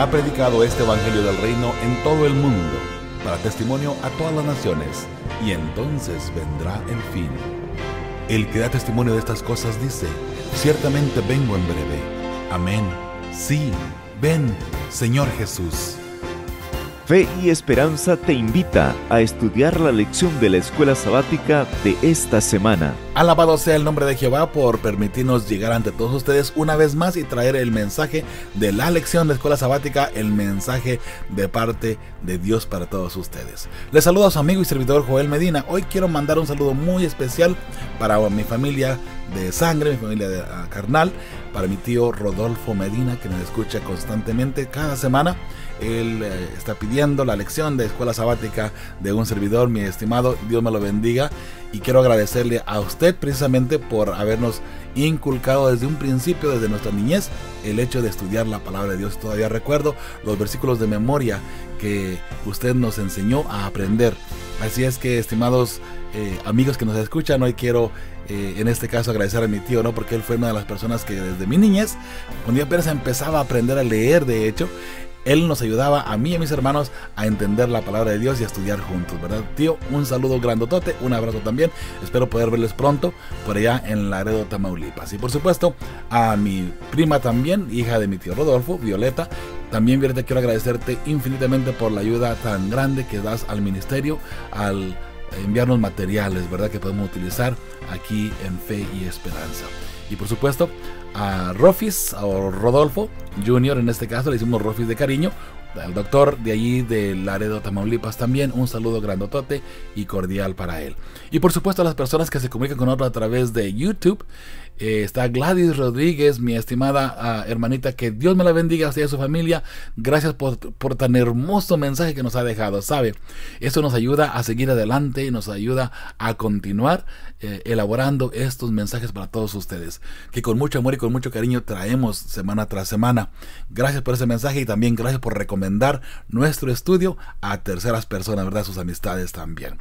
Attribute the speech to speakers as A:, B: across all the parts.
A: ha predicado este Evangelio del Reino en todo el mundo, para testimonio a todas las naciones, y entonces vendrá el fin. El que da testimonio de estas cosas dice, ciertamente vengo en breve. Amén. Sí, ven, Señor Jesús. Fe y Esperanza te invita a estudiar la lección de la escuela sabática de esta semana. Alabado sea el nombre de Jehová por permitirnos llegar ante todos ustedes una vez más y traer el mensaje de la lección de la escuela sabática, el mensaje de parte de Dios para todos ustedes. Les saludo a su amigo y servidor Joel Medina. Hoy quiero mandar un saludo muy especial para mi familia de sangre, mi familia ah, carnal, para mi tío Rodolfo Medina que nos escucha constantemente cada semana él eh, está pidiendo la lección de escuela sabática de un servidor, mi estimado. Dios me lo bendiga. Y quiero agradecerle a usted precisamente por habernos inculcado desde un principio, desde nuestra niñez, el hecho de estudiar la palabra de Dios. Todavía recuerdo los versículos de memoria que usted nos enseñó a aprender. Así es que, estimados eh, amigos que nos escuchan, hoy quiero eh, en este caso agradecer a mi tío, ¿no? Porque él fue una de las personas que desde mi niñez, cuando yo apenas empezaba a aprender a leer, de hecho, él nos ayudaba a mí y a mis hermanos a entender la palabra de Dios y a estudiar juntos, ¿verdad, tío? Un saludo grandotote, un abrazo también. Espero poder verles pronto por allá en Laredo, Tamaulipas. Y por supuesto, a mi prima también, hija de mi tío Rodolfo, Violeta. También, Violeta, quiero agradecerte infinitamente por la ayuda tan grande que das al ministerio, al enviarnos materiales, ¿verdad? Que podemos utilizar aquí en Fe y Esperanza. Y por supuesto, a Rofis o Rodolfo Jr. en este caso, le hicimos Rofis de cariño. Al doctor de allí de Laredo, Tamaulipas también, un saludo grandotote y cordial para él. Y por supuesto a las personas que se comunican con nosotros a través de YouTube, eh, está Gladys Rodríguez, mi estimada ah, hermanita, que Dios me la bendiga a usted y a su familia. Gracias por, tan hermoso mensaje que nos ha dejado, ¿sabe? Eso nos ayuda a seguir adelante y nos ayuda a continuar eh, elaborando estos mensajes para todos ustedes, que con mucho amor y con mucho cariño traemos semana tras semana. Gracias por ese mensaje y también gracias por recomendar nuestro estudio a terceras personas, ¿verdad? Sus amistades también.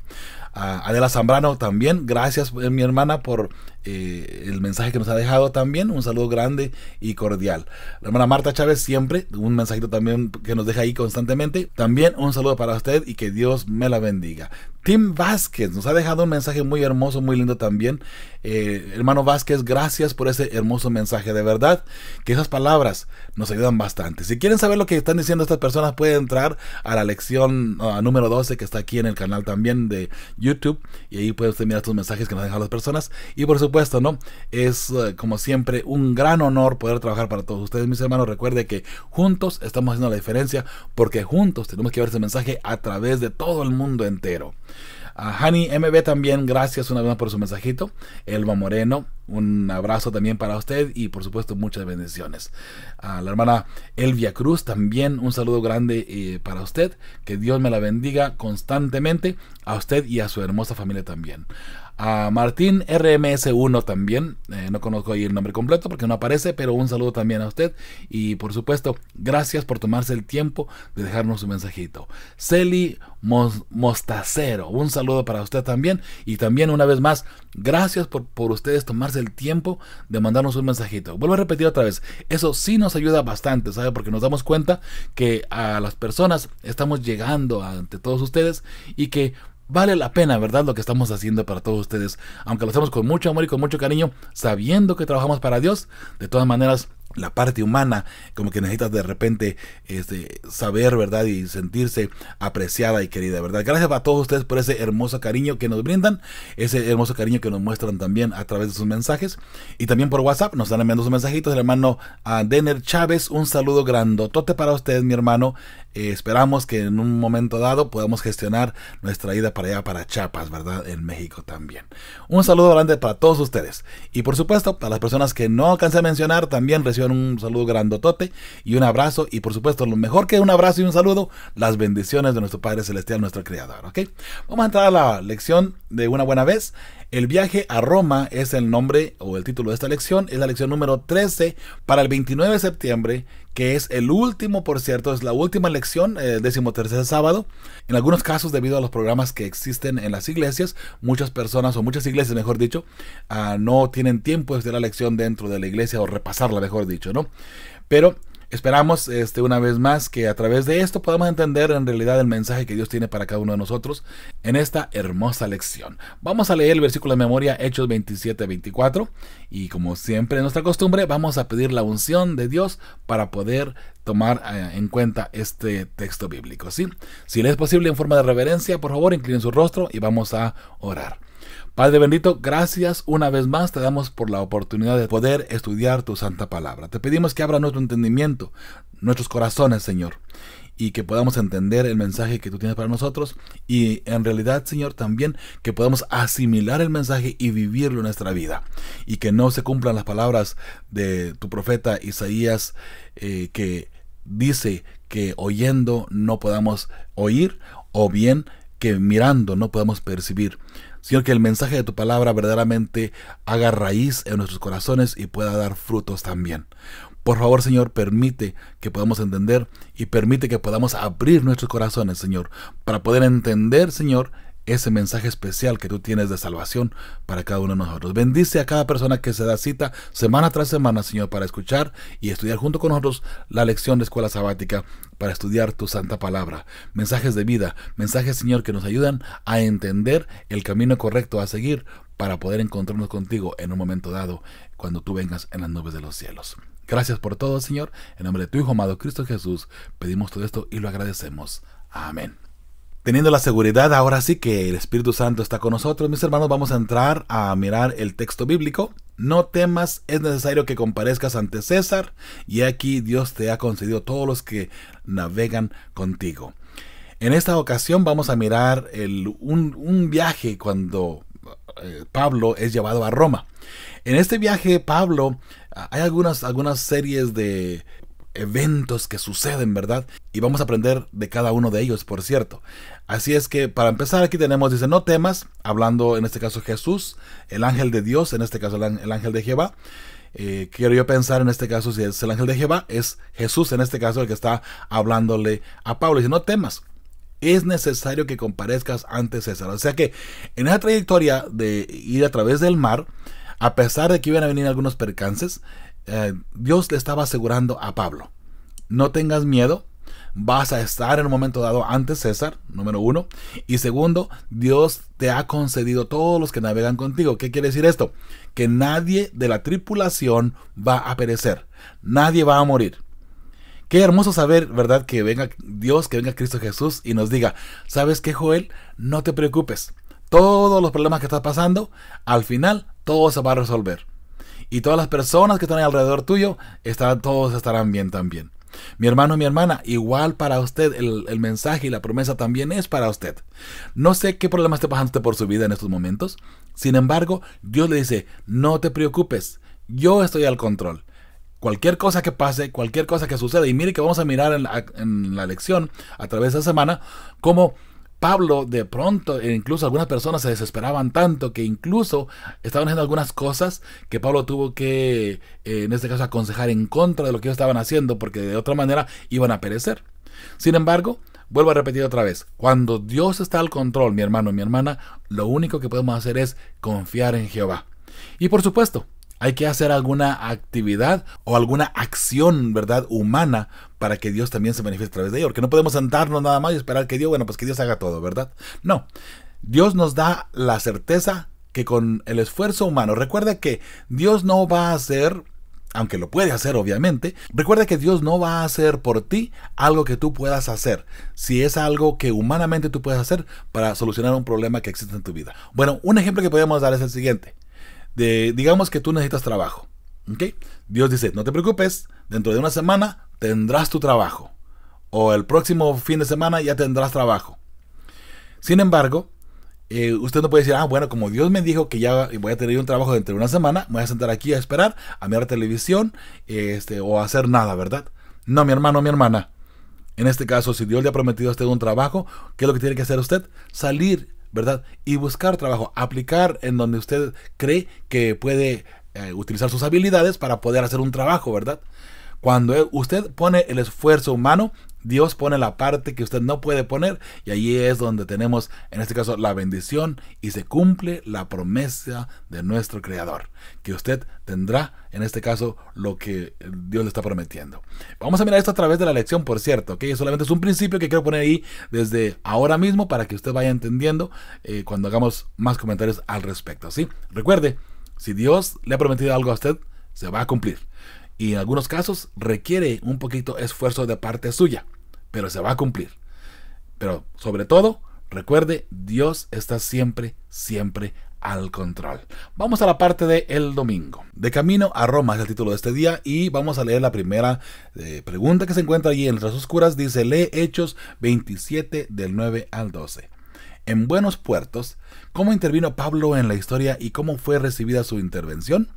A: Adela Zambrano también. Gracias, eh, mi hermana, por eh, el mensaje que nos ha dejado también. Un saludo grande y cordial. La hermana Marta Chávez siempre, un mensajito también que nos deja ahí constantemente. También un saludo para usted y que Dios me la bendiga. Tim Vázquez nos ha dejado un mensaje muy hermoso, muy lindo también. Eh, hermano Vázquez, gracias por ese hermoso mensaje. De verdad que esas palabras nos ayudan bastante. Si quieren saber lo que están diciendo estas personas, pueden entrar a la lección ah, número 12 que está aquí en el canal también de YouTube YouTube y ahí puede usted mirar estos mensajes que nos dejan las personas. Y por supuesto, ¿no? Es eh, como siempre un gran honor poder trabajar para todos ustedes, mis hermanos. Recuerde que juntos estamos haciendo la diferencia porque juntos tenemos que ver ese mensaje a través de todo el mundo entero. A Hani MB también, gracias una vez más por su mensajito. Elba Moreno, un abrazo también para usted y por supuesto muchas bendiciones. A la hermana Elvia Cruz también un saludo grande eh, para usted. Que Dios me la bendiga constantemente a usted y a su hermosa familia también. A Martín RMS1 también, eh, no conozco ahí el nombre completo porque no aparece, pero un saludo también a usted y por supuesto, gracias por tomarse el tiempo de dejarnos un mensajito. Celi Mostacero, un saludo para usted también y también una vez más, gracias por, por ustedes tomarse el tiempo de mandarnos un mensajito. Vuelvo a repetir otra vez, eso sí nos ayuda bastante, ¿sabe? Porque nos damos cuenta que a las personas estamos llegando ante todos ustedes y que vale la pena, ¿verdad? Lo que estamos haciendo para todos ustedes. Aunque lo hacemos con mucho amor y con mucho cariño, sabiendo que trabajamos para Dios, de todas maneras, la parte humana, como que necesitas de repente este, saber, ¿verdad? Y sentirse apreciada y querida, ¿verdad? Gracias a todos ustedes por ese hermoso cariño que nos brindan, ese hermoso cariño que nos muestran también a través de sus mensajes. Y también por WhatsApp nos están enviando sus mensajitos. El hermano Denner Chávez, un saludo grandotote para ustedes, mi hermano. Eh, esperamos que en un momento dado podamos gestionar nuestra ida para allá, para Chiapas, ¿verdad? En México también. Un saludo grande para todos ustedes. Y por supuesto, para las personas que no alcancé a mencionar, también reciban un saludo grandotote y un abrazo. Y por supuesto, lo mejor que un abrazo y un saludo, las bendiciones de nuestro Padre Celestial, nuestro Creador, ¿ok? Vamos a entrar a la lección de una buena vez. El viaje a Roma es el nombre o el título de esta lección. Es la lección número 13 para el 29 de septiembre que es el último, por cierto, es la última lección, eh, el de sábado. En algunos casos, debido a los programas que existen en las iglesias, muchas personas, o muchas iglesias, mejor dicho, ah, no tienen tiempo de hacer la lección dentro de la iglesia o repasarla, mejor dicho, ¿no? Pero Esperamos este, una vez más que a través de esto podamos entender en realidad el mensaje que Dios tiene para cada uno de nosotros en esta hermosa lección. Vamos a leer el versículo de memoria Hechos 27-24 y como siempre en nuestra costumbre vamos a pedir la unción de Dios para poder tomar eh, en cuenta este texto bíblico. Si le es posible en forma de reverencia, por favor inclinen su rostro y vamos a orar. Padre bendito, gracias una vez más te damos por la oportunidad de poder estudiar tu santa palabra. Te pedimos que abra nuestro entendimiento, nuestros corazones, Señor, y que podamos entender el mensaje que tú tienes para nosotros y en realidad, Señor, también que podamos asimilar el mensaje y vivirlo en nuestra vida y que no se cumplan las palabras de tu profeta Isaías eh, que dice que oyendo no podamos oír o bien que mirando no podemos percibir. Señor, que el mensaje de tu palabra verdaderamente haga raíz en nuestros corazones y pueda dar frutos también. Por favor, Señor, permite que podamos entender y permite que podamos abrir nuestros corazones, Señor, para poder entender, Señor, ese mensaje especial que tú tienes de salvación para cada uno de nosotros. Bendice a cada persona que se da cita semana tras semana, Señor, para escuchar y estudiar junto con nosotros la lección de escuela sabática, para estudiar tu santa palabra. Mensajes de vida, mensajes, Señor, que nos ayudan a entender el camino correcto a seguir para poder encontrarnos contigo en un momento dado, cuando tú vengas en las nubes de los cielos. Gracias por todo, Señor. En nombre de tu Hijo amado Cristo Jesús, pedimos todo esto y lo agradecemos. Amén. Teniendo la seguridad ahora sí que el Espíritu Santo está con nosotros, mis hermanos, vamos a entrar a mirar el texto bíblico. No temas, es necesario que comparezcas ante César, y aquí Dios te ha concedido todos los que navegan contigo. En esta ocasión vamos a mirar el, un, un viaje cuando eh, Pablo es llevado a Roma. En este viaje, Pablo, hay algunas, algunas series de, eventos que suceden, ¿verdad? Y vamos a aprender de cada uno de ellos, por cierto. Así es que para empezar aquí tenemos, dice, no temas, hablando en este caso Jesús, el ángel de Dios, en este caso el ángel de Jehová. Eh, quiero yo pensar en este caso, si es el ángel de Jehová, es Jesús en este caso el que está hablándole a Pablo. Dice, no temas, es necesario que comparezcas ante César. O sea que en esa trayectoria de ir a través del mar, a pesar de que iban a venir algunos percances, eh, Dios le estaba asegurando a Pablo, no tengas miedo, vas a estar en un momento dado Antes César, número uno. Y segundo, Dios te ha concedido todos los que navegan contigo. ¿Qué quiere decir esto? Que nadie de la tripulación va a perecer, nadie va a morir. Qué hermoso saber, ¿verdad? Que venga Dios, que venga Cristo Jesús y nos diga, ¿sabes qué, Joel? No te preocupes. Todos los problemas que estás pasando, al final todo se va a resolver y todas las personas que están alrededor tuyo, todos estarán bien también. Mi hermano, y mi hermana, igual para usted el, mensaje y la promesa también es para usted. No sé qué problema esté pasando por su vida en estos momentos. Sin embargo, Dios le dice, no te preocupes, yo estoy al control. Cualquier cosa que pase, cualquier cosa que suceda, y mire que vamos a mirar en la, en la lección a través de la semana, cómo Pablo de pronto, e incluso algunas personas se desesperaban tanto que incluso estaban haciendo algunas cosas que Pablo tuvo que, eh, en este caso, aconsejar en contra de lo que ellos estaban haciendo, porque de otra manera iban a perecer. Sin embargo, vuelvo a repetir otra vez, cuando Dios está al control, mi hermano, y mi hermana, lo único que podemos hacer es confiar en Jehová. Y por supuesto, hay que hacer alguna actividad o alguna acción, ¿verdad? Humana para que Dios también se manifieste a través de ella. Porque no podemos sentarnos nada más y esperar que Dios, bueno, pues que Dios haga todo, ¿verdad? No. Dios nos da la certeza que con el esfuerzo humano, recuerda que Dios no va a hacer, aunque lo puede hacer obviamente, recuerda que Dios no va a hacer por ti algo que tú puedas hacer, si es algo que humanamente tú puedes hacer para solucionar un problema que existe en tu vida. Bueno, un ejemplo que podemos dar es el siguiente digamos que tú necesitas trabajo. Dios dice, no te preocupes, dentro de una semana tendrás tu trabajo. O el próximo fin de semana ya tendrás trabajo. Sin embargo, eh, usted no puede decir, ah, bueno, como Dios me dijo que ya voy a tener un trabajo dentro de una semana, voy a sentar aquí a esperar, a mirar televisión este, o a hacer nada, ¿verdad? No, mi hermano, mi hermana. En este caso, si Dios le ha prometido a usted un trabajo, ¿qué es lo que tiene que hacer usted? Salir ¿verdad? Y buscar trabajo, aplicar en donde usted cree que puede eh, utilizar sus habilidades para poder hacer un trabajo, ¿verdad? Cuando usted pone el esfuerzo humano, Dios pone la parte que usted no puede poner y ahí es donde tenemos, en este caso, la bendición y se cumple la promesa de nuestro Creador, que usted tendrá, en este caso, lo que Dios le está prometiendo. Vamos a mirar esto a través de la lección, por cierto, que Solamente es un principio que quiero poner ahí desde ahora mismo para que usted vaya entendiendo eh, cuando hagamos más comentarios al respecto, ¿sí? Recuerde, si Dios le ha prometido algo a usted, se va a cumplir y en algunos casos requiere un poquito esfuerzo de parte suya, pero se va a cumplir. Pero sobre todo, recuerde, Dios está siempre, siempre al control. Vamos a la parte de el domingo. De camino a Roma es el título de este día y vamos a leer la primera eh, pregunta que se encuentra allí en las oscuras. Dice, lee Hechos 27 del 9 al 12. En Buenos Puertos, ¿cómo intervino Pablo en la historia y cómo fue recibida su intervención?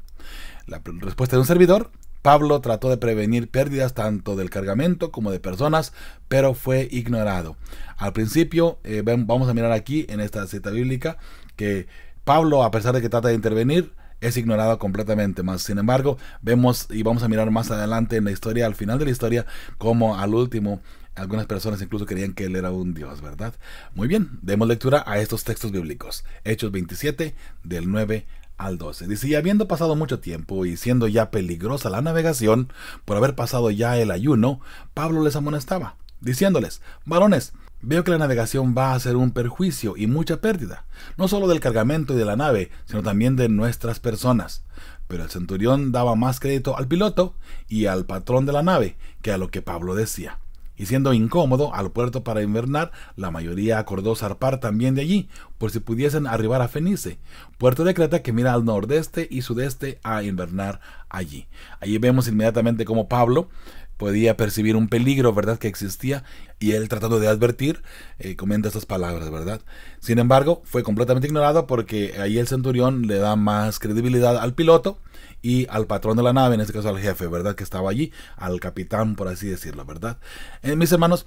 A: La respuesta de un servidor, Pablo trató de prevenir pérdidas tanto del cargamento como de personas, pero fue ignorado. Al principio, eh, vamos a mirar aquí en esta cita bíblica que Pablo, a pesar de que trata de intervenir, es ignorado completamente. Más sin embargo, vemos y vamos a mirar más adelante en la historia, al final de la historia, como al último algunas personas incluso creían que él era un dios, ¿verdad? Muy bien, demos lectura a estos textos bíblicos. Hechos 27, del 9 al 12. Dice, habiendo pasado mucho tiempo y siendo ya peligrosa la navegación, por haber pasado ya el ayuno, Pablo les amonestaba, diciéndoles, varones, Veo que la navegación va a ser un perjuicio y mucha pérdida, no solo del cargamento y de la nave, sino también de nuestras personas. Pero el centurión daba más crédito al piloto y al patrón de la nave que a lo que Pablo decía. Y siendo incómodo al puerto para invernar, la mayoría acordó zarpar también de allí, por si pudiesen arribar a Fenice, puerto de Creta que mira al nordeste y sudeste a invernar allí. Allí vemos inmediatamente cómo Pablo podía percibir un peligro, ¿verdad?, que existía, y él tratando de advertir, eh, comenta estas palabras, ¿verdad? Sin embargo, fue completamente ignorado porque ahí el centurión le da más credibilidad al piloto y al patrón de la nave, en este caso al jefe, ¿verdad?, que estaba allí, al capitán, por así decirlo, ¿verdad? Eh, mis hermanos,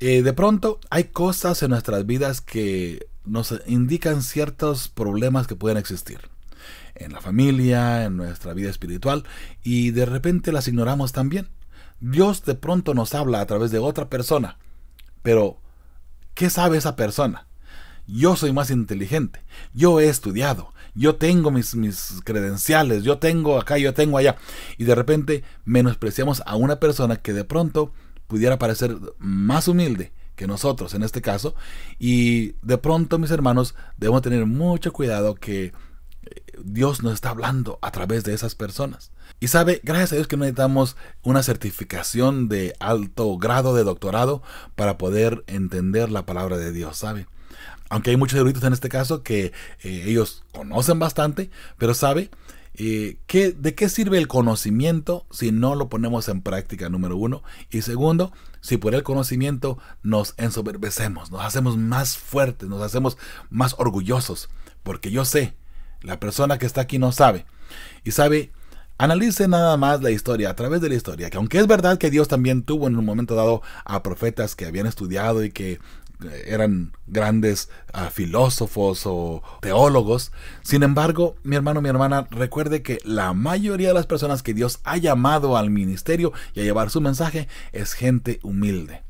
A: eh, de pronto hay cosas en nuestras vidas que nos indican ciertos problemas que pueden existir en la familia, en nuestra vida espiritual y de repente las ignoramos también. Dios de pronto nos habla a través de otra persona, pero ¿qué sabe esa persona? Yo soy más inteligente, yo he estudiado, yo tengo mis, mis credenciales, yo tengo acá, yo tengo allá. Y de repente menospreciamos a una persona que de pronto pudiera parecer más humilde que nosotros en este caso. Y de pronto, mis hermanos, debemos tener mucho cuidado que eh, Dios nos está hablando a través de esas personas. Y sabe, gracias a Dios que necesitamos una certificación de alto grado de doctorado para poder entender la palabra de Dios, ¿sabe? Aunque hay muchos eruditos en este caso que eh, ellos conocen bastante, pero sabe, ¿de qué sirve el conocimiento si no lo ponemos en práctica, número uno? Y segundo, si por el conocimiento nos ensoberbecemos, nos hacemos más fuertes, nos hacemos más orgullosos, porque yo sé, la persona que está aquí no sabe. Y sabe, analice nada más la historia, a través de la historia, que aunque es verdad que Dios también tuvo en un momento dado a profetas que habían estudiado y que eran grandes ah, filósofos o teólogos. Sin embargo, mi hermano, mi hermana, recuerde que la mayoría de las personas que Dios ha llamado al ministerio y a llevar su mensaje es gente humilde.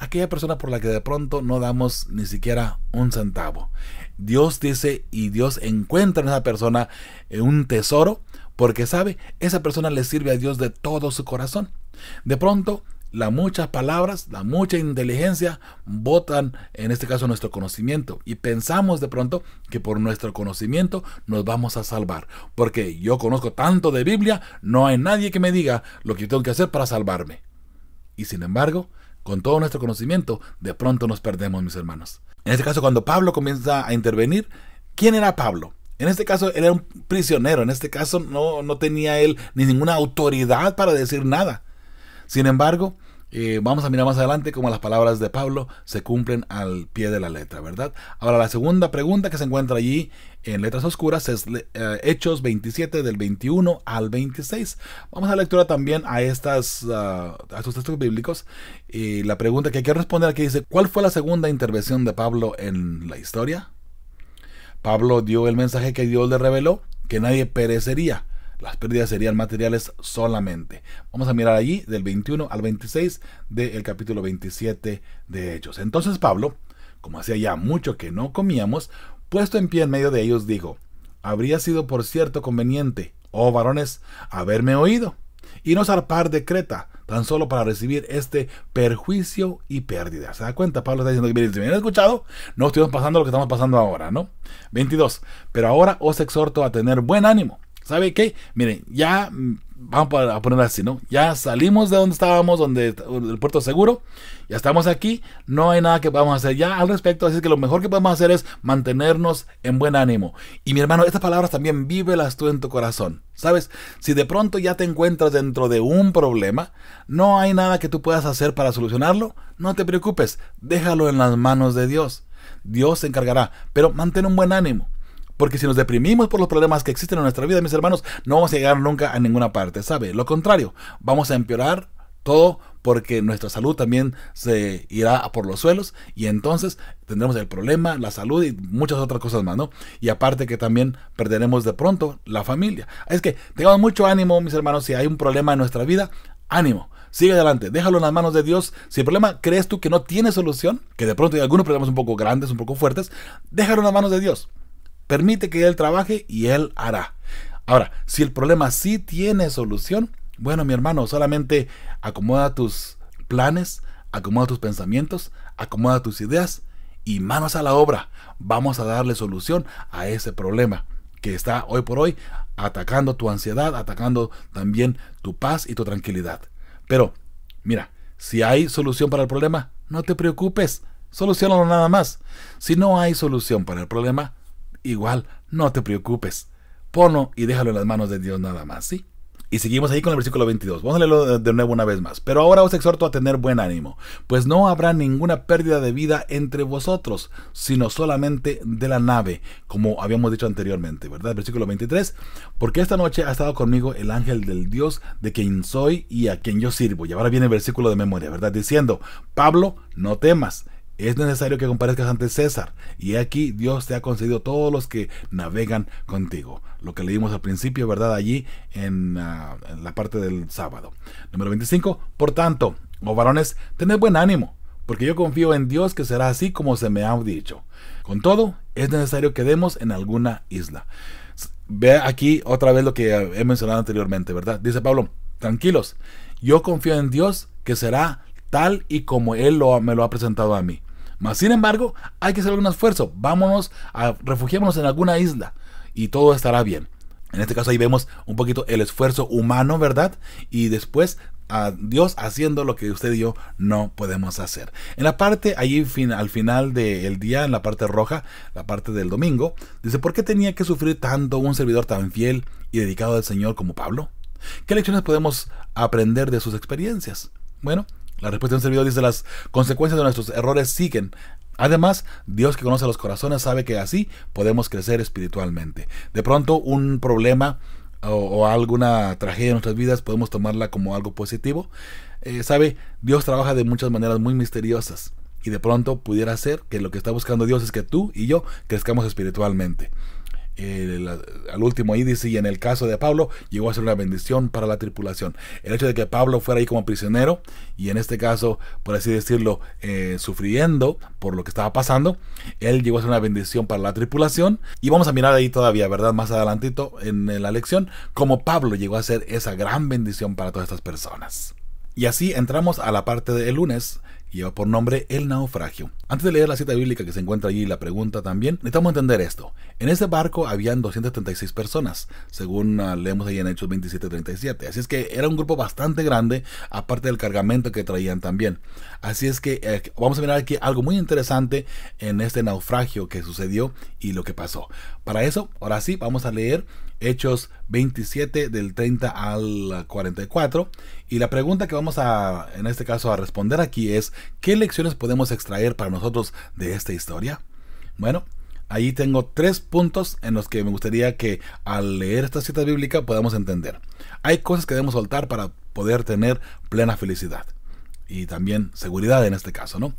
A: Aquella persona por la que de pronto no damos ni siquiera un centavo. Dios dice y Dios encuentra en esa persona eh, un tesoro porque sabe, esa persona le sirve a Dios de todo su corazón. De pronto, las muchas palabras, la mucha inteligencia votan en este caso nuestro conocimiento y pensamos de pronto que por nuestro conocimiento nos vamos a salvar, porque yo conozco tanto de Biblia, no hay nadie que me diga lo que tengo que hacer para salvarme. Y sin embargo, con todo nuestro conocimiento, de pronto nos perdemos, mis hermanos. En este caso, cuando Pablo comienza a intervenir, ¿quién era Pablo? En este caso, él era un prisionero, en este caso no, no tenía él ni ninguna autoridad para decir nada. Sin embargo, eh, vamos a mirar más adelante cómo las palabras de Pablo se cumplen al pie de la letra, ¿verdad? Ahora, la segunda pregunta que se encuentra allí en letras oscuras es eh, Hechos 27 del 21 al 26. Vamos a la lectura también a, estas, ah, a estos textos bíblicos. Y la pregunta que hay que responder aquí dice, ¿cuál fue la segunda intervención de Pablo en la historia? Pablo dio el mensaje que Dios le reveló, que nadie perecería, las pérdidas serían materiales solamente. Vamos a mirar allí del 21 al 26 del capítulo 27 de Hechos. Entonces Pablo, como hacía ya mucho que no comíamos, puesto en pie en medio de ellos, dijo, habría sido por cierto conveniente, oh varones, haberme oído y no zarpar de Creta, tan solo para recibir este perjuicio y pérdida. ¿Se da cuenta? Pablo está diciendo que, miren, si me han escuchado, no estuvimos pasando lo que estamos pasando ahora, ¿no? 22. Pero ahora os exhorto a tener buen ánimo ¿Sabe qué? Miren, ya mm, vamos a poner así, ¿no? Ya salimos de donde estábamos, donde el puerto seguro, ya estamos aquí, no hay nada que podamos hacer ya al respecto, así que lo mejor que podemos hacer es mantenernos en buen ánimo. Y mi hermano, estas palabras también vívelas tú en tu corazón, ¿sabes? Si de pronto ya te encuentras dentro de un problema, no hay nada que tú puedas hacer para solucionarlo, no te preocupes, déjalo en las manos de Dios. Dios se encargará, pero mantén un buen ánimo. Porque si nos deprimimos por los problemas que existen en nuestra vida, mis hermanos, no vamos a llegar nunca a ninguna parte, ¿sabe? Lo contrario, vamos a empeorar todo porque nuestra salud también se irá por los suelos y entonces tendremos el problema, la salud y muchas otras cosas más, ¿no? Y aparte que también perderemos de pronto la familia. Es que tengamos mucho ánimo, mis hermanos, si hay un problema en nuestra vida, ánimo. Sigue adelante, déjalo en las manos de Dios. Si el problema crees tú que no tiene solución, que de pronto hay algunos problemas un poco grandes, un poco fuertes, déjalo en las manos de Dios. Permite que Él trabaje y Él hará. Ahora, si el problema sí tiene solución, bueno, mi hermano, solamente acomoda tus planes, acomoda tus pensamientos, acomoda tus ideas y manos a la obra. Vamos a darle solución a ese problema que está hoy por hoy atacando tu ansiedad, atacando también tu paz y tu tranquilidad. Pero, mira, si hay solución para el problema, no te preocupes, solucionalo nada más. Si no hay solución para el problema, Igual, no te preocupes. Ponlo y déjalo en las manos de Dios nada más, ¿sí? Y seguimos ahí con el versículo 22. Vamos a leerlo de nuevo una vez más. Pero ahora os exhorto a tener buen ánimo, pues no habrá ninguna pérdida de vida entre vosotros, sino solamente de la nave, como habíamos dicho anteriormente, ¿verdad? Versículo 23. Porque esta noche ha estado conmigo el ángel del Dios de quien soy y a quien yo sirvo. Y ahora viene el versículo de memoria, ¿verdad? Diciendo, Pablo, no temas es necesario que comparezcas ante César, y aquí Dios te ha concedido todos los que navegan contigo. Lo que leímos al principio, ¿verdad? Allí en, ah, la parte del sábado. Número 25. Por tanto, oh varones, tened buen ánimo, porque yo confío en Dios que será así como se me ha dicho. Con todo, es necesario que demos en alguna isla. Ve aquí otra vez lo que he mencionado anteriormente, ¿verdad? Dice Pablo, tranquilos, yo confío en Dios que será tal y como Él me lo ha presentado a mí. Mas, sin embargo, hay que hacer algún esfuerzo. Vámonos, a, refugiémonos en alguna isla y todo estará bien. En este caso ahí vemos un poquito el esfuerzo humano, ¿verdad? Y después a Dios haciendo lo que usted y yo no podemos hacer. En la parte ahí fin, al final del día, en la parte roja, la parte del domingo, dice, ¿por qué tenía que sufrir tanto un servidor tan fiel y dedicado al Señor como Pablo? ¿Qué lecciones podemos aprender de sus experiencias? Bueno, la respuesta de un servidor dice, las consecuencias de nuestros errores siguen. Además, Dios que conoce los corazones sabe que así podemos crecer espiritualmente. De pronto, un problema o, alguna tragedia en nuestras vidas podemos tomarla como algo positivo. Eh, sabe, Dios trabaja de muchas maneras muy misteriosas. Y de pronto pudiera ser que lo que está buscando Dios es que tú y yo crezcamos espiritualmente al último ahí y en el caso de Pablo, llegó a ser una bendición para la tripulación. El hecho de que Pablo fuera ahí como prisionero, y en este caso, por así decirlo, eh, sufriendo por lo que estaba pasando, él llegó a ser una bendición para la tripulación. Y vamos a mirar ahí todavía, ¿verdad? Más adelantito en, la lección, cómo Pablo llegó a ser esa gran bendición para todas estas personas. Y así entramos a la parte del lunes, lleva por nombre El naufragio. Antes de leer la cita bíblica que se encuentra allí y la pregunta también, necesitamos entender esto. En ese barco habían 236 personas, según ah, leemos ahí en Hechos 27-37. Así es que era un grupo bastante grande, aparte del cargamento que traían también. Así es que eh, vamos a mirar aquí algo muy interesante en este naufragio que sucedió y lo que pasó. Para eso, ahora sí, vamos a leer Hechos 27 del 30 al 44. Y la pregunta que vamos a, en este caso, a responder aquí es, ¿qué lecciones podemos extraer para nosotros de esta historia? Bueno, ahí tengo tres puntos en los que me gustaría que al leer esta cita bíblica podamos entender. Hay cosas que debemos soltar para poder tener plena felicidad y también seguridad en este caso, ¿no?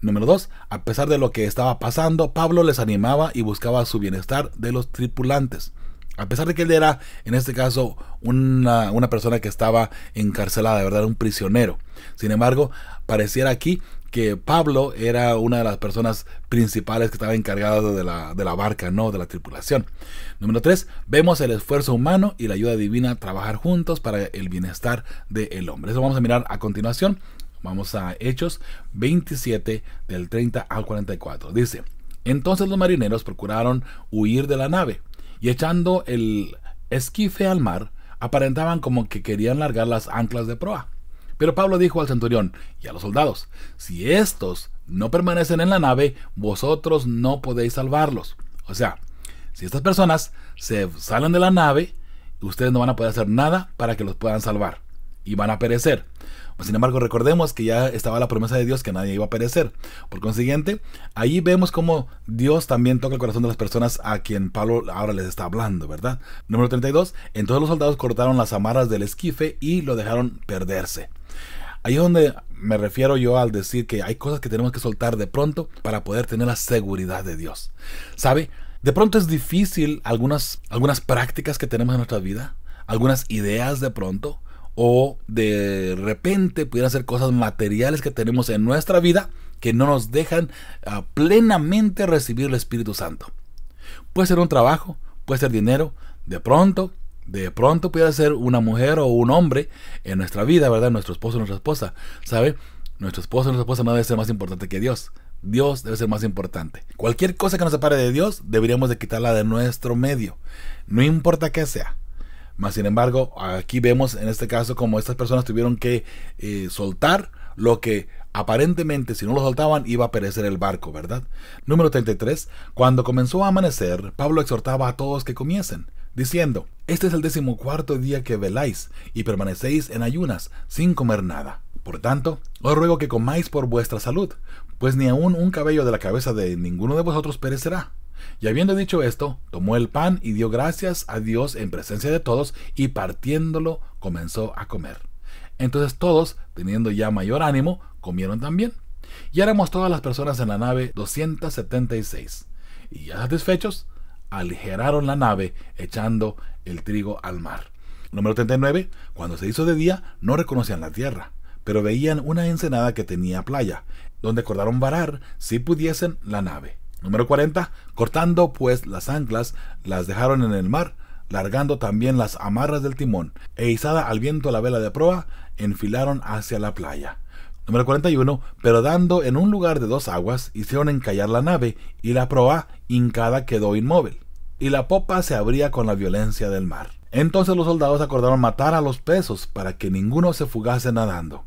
A: Número dos, a pesar de lo que estaba pasando, Pablo les animaba y buscaba su bienestar de los tripulantes. A pesar de que él era, en este caso, una, persona que estaba encarcelada, de verdad, un prisionero. Sin embargo, pareciera aquí que Pablo era una de las personas principales que estaba encargada de la, de la, barca, no de la tripulación. Número 3. Vemos el esfuerzo humano y la ayuda divina trabajar juntos para el bienestar del hombre. Eso vamos a mirar a continuación. Vamos a Hechos 27 del 30 al 44. Dice, entonces los marineros procuraron huir de la nave y echando el esquife al mar, aparentaban como que querían largar las anclas de proa. Pero Pablo dijo al centurión y a los soldados, si estos no permanecen en la nave, vosotros no podéis salvarlos. O sea, si estas personas se salen de la nave, ustedes no van a poder hacer nada para que los puedan salvar y van a perecer. Pues, sin embargo, recordemos que ya estaba la promesa de Dios que nadie iba a perecer. Por consiguiente, ahí vemos cómo Dios también toca el corazón de las personas a quien Pablo ahora les está hablando, ¿verdad? Número 32. Entonces los soldados cortaron las amarras del esquife y lo dejaron perderse. Ahí es donde me refiero yo al decir que hay cosas que tenemos que soltar de pronto para poder tener la seguridad de Dios. ¿Sabe? De pronto es difícil algunas, algunas prácticas que tenemos en nuestra vida, algunas ideas de pronto, o de repente pudieran ser cosas materiales que tenemos en nuestra vida que no nos dejan ah, plenamente recibir el Espíritu Santo. Puede ser un trabajo, puede ser dinero, de pronto, de pronto pudiera ser una mujer o un hombre en nuestra vida, ¿verdad? Nuestro esposo, nuestra esposa, ¿sabe? Nuestro esposo, nuestra esposa no debe ser más importante que Dios. Dios debe ser más importante. Cualquier cosa que nos separe de Dios, deberíamos de quitarla de nuestro medio. No importa qué sea. Mas, sin embargo, aquí vemos en este caso como estas personas tuvieron que eh, soltar lo que aparentemente si no lo soltaban iba a perecer el barco, ¿verdad? Número 33. Cuando comenzó a amanecer, Pablo exhortaba a todos que comiesen, diciendo, Este es el decimocuarto día que veláis y permanecéis en ayunas, sin comer nada. Por tanto, os ruego que comáis por vuestra salud, pues ni aun un cabello de la cabeza de ninguno de vosotros perecerá. Y habiendo dicho esto, tomó el pan y dio gracias a Dios en presencia de todos y partiéndolo comenzó a comer. Entonces todos, teniendo ya mayor ánimo, comieron también. Y éramos todas las personas en la nave 276. Y ya satisfechos, aligeraron la nave echando el trigo al mar. Número 39. Cuando se hizo de día, no reconocían la tierra, pero veían una ensenada que tenía playa, donde acordaron varar, si pudiesen, la nave. Número 40. Cortando pues las anclas, las dejaron en el mar, largando también las amarras del timón, e izada al viento la vela de proa, enfilaron hacia la playa. Número 41. Pero dando en un lugar de dos aguas, hicieron encallar la nave, y la proa hincada quedó inmóvil, y la popa se abría con la violencia del mar. Entonces los soldados acordaron matar a los pesos para que ninguno se fugase nadando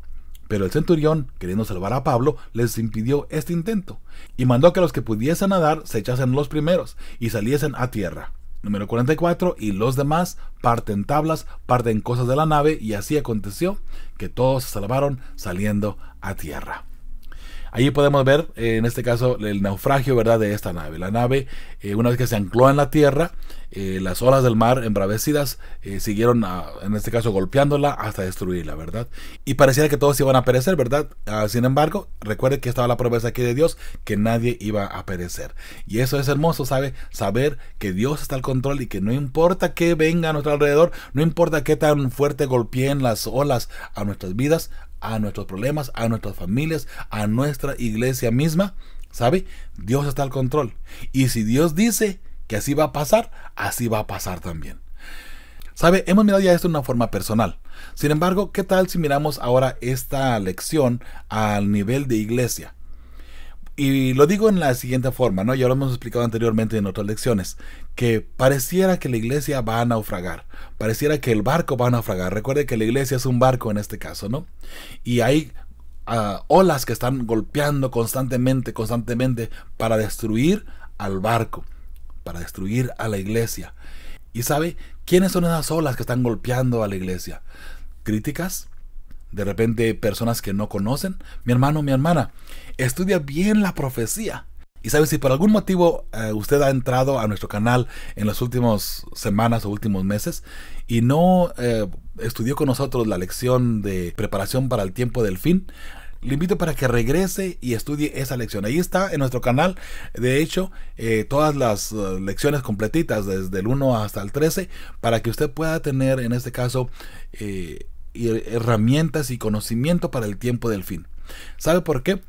A: pero el centurión, queriendo salvar a Pablo, les impidió este intento, y mandó que los que pudiesen nadar se echasen los primeros y saliesen a tierra. Número 44. Y los demás parten tablas, parten cosas de la nave, y así aconteció que todos se salvaron saliendo a tierra. Ahí podemos ver, eh, en este caso, el naufragio ¿verdad? de esta nave. La nave, eh, una vez que se ancló en la tierra, eh, las olas del mar embravecidas siguieron, ah, en este caso, golpeándola hasta destruirla, ¿verdad? Y pareciera que todos iban a perecer, ¿verdad? Ah, sin embargo, recuerde que estaba la promesa aquí de Dios que nadie iba a perecer. Y eso es hermoso, ¿sabe? Saber que Dios está al control y que no importa qué venga a nuestro alrededor, no importa qué tan fuerte golpeen las olas a nuestras vidas, a nuestros problemas, a nuestras familias, a nuestra iglesia misma. ¿Sabe? Dios está al control. Y si Dios dice que así va a pasar, así va a pasar también. ¿Sabe? Hemos mirado ya esto de una forma personal. Sin embargo, ¿qué tal si miramos ahora esta lección al nivel de iglesia? Y lo digo en la siguiente forma, ¿no? Ya lo hemos explicado anteriormente en otras lecciones, que pareciera que la iglesia va a naufragar, pareciera que el barco va a naufragar. Recuerde que la iglesia es un barco en este caso, ¿no? Y hay ah, olas que están golpeando constantemente, constantemente, para destruir al barco, para destruir a la iglesia. ¿Y sabe quiénes son esas olas que están golpeando a la iglesia? ¿Críticas? de repente personas que no conocen. Mi hermano, mi hermana, estudia bien la profecía. Y sabe, si por algún motivo eh, usted ha entrado a nuestro canal en las últimas semanas o últimos meses y no eh, estudió con nosotros la lección de preparación para el tiempo del fin, le invito para que regrese y estudie esa lección. Ahí está en nuestro canal. De hecho, eh, todas las lecciones completitas, desde el 1 hasta el 13, para que usted pueda tener, en este caso, herramientas y conocimiento para el tiempo del fin. ¿Sabe por qué?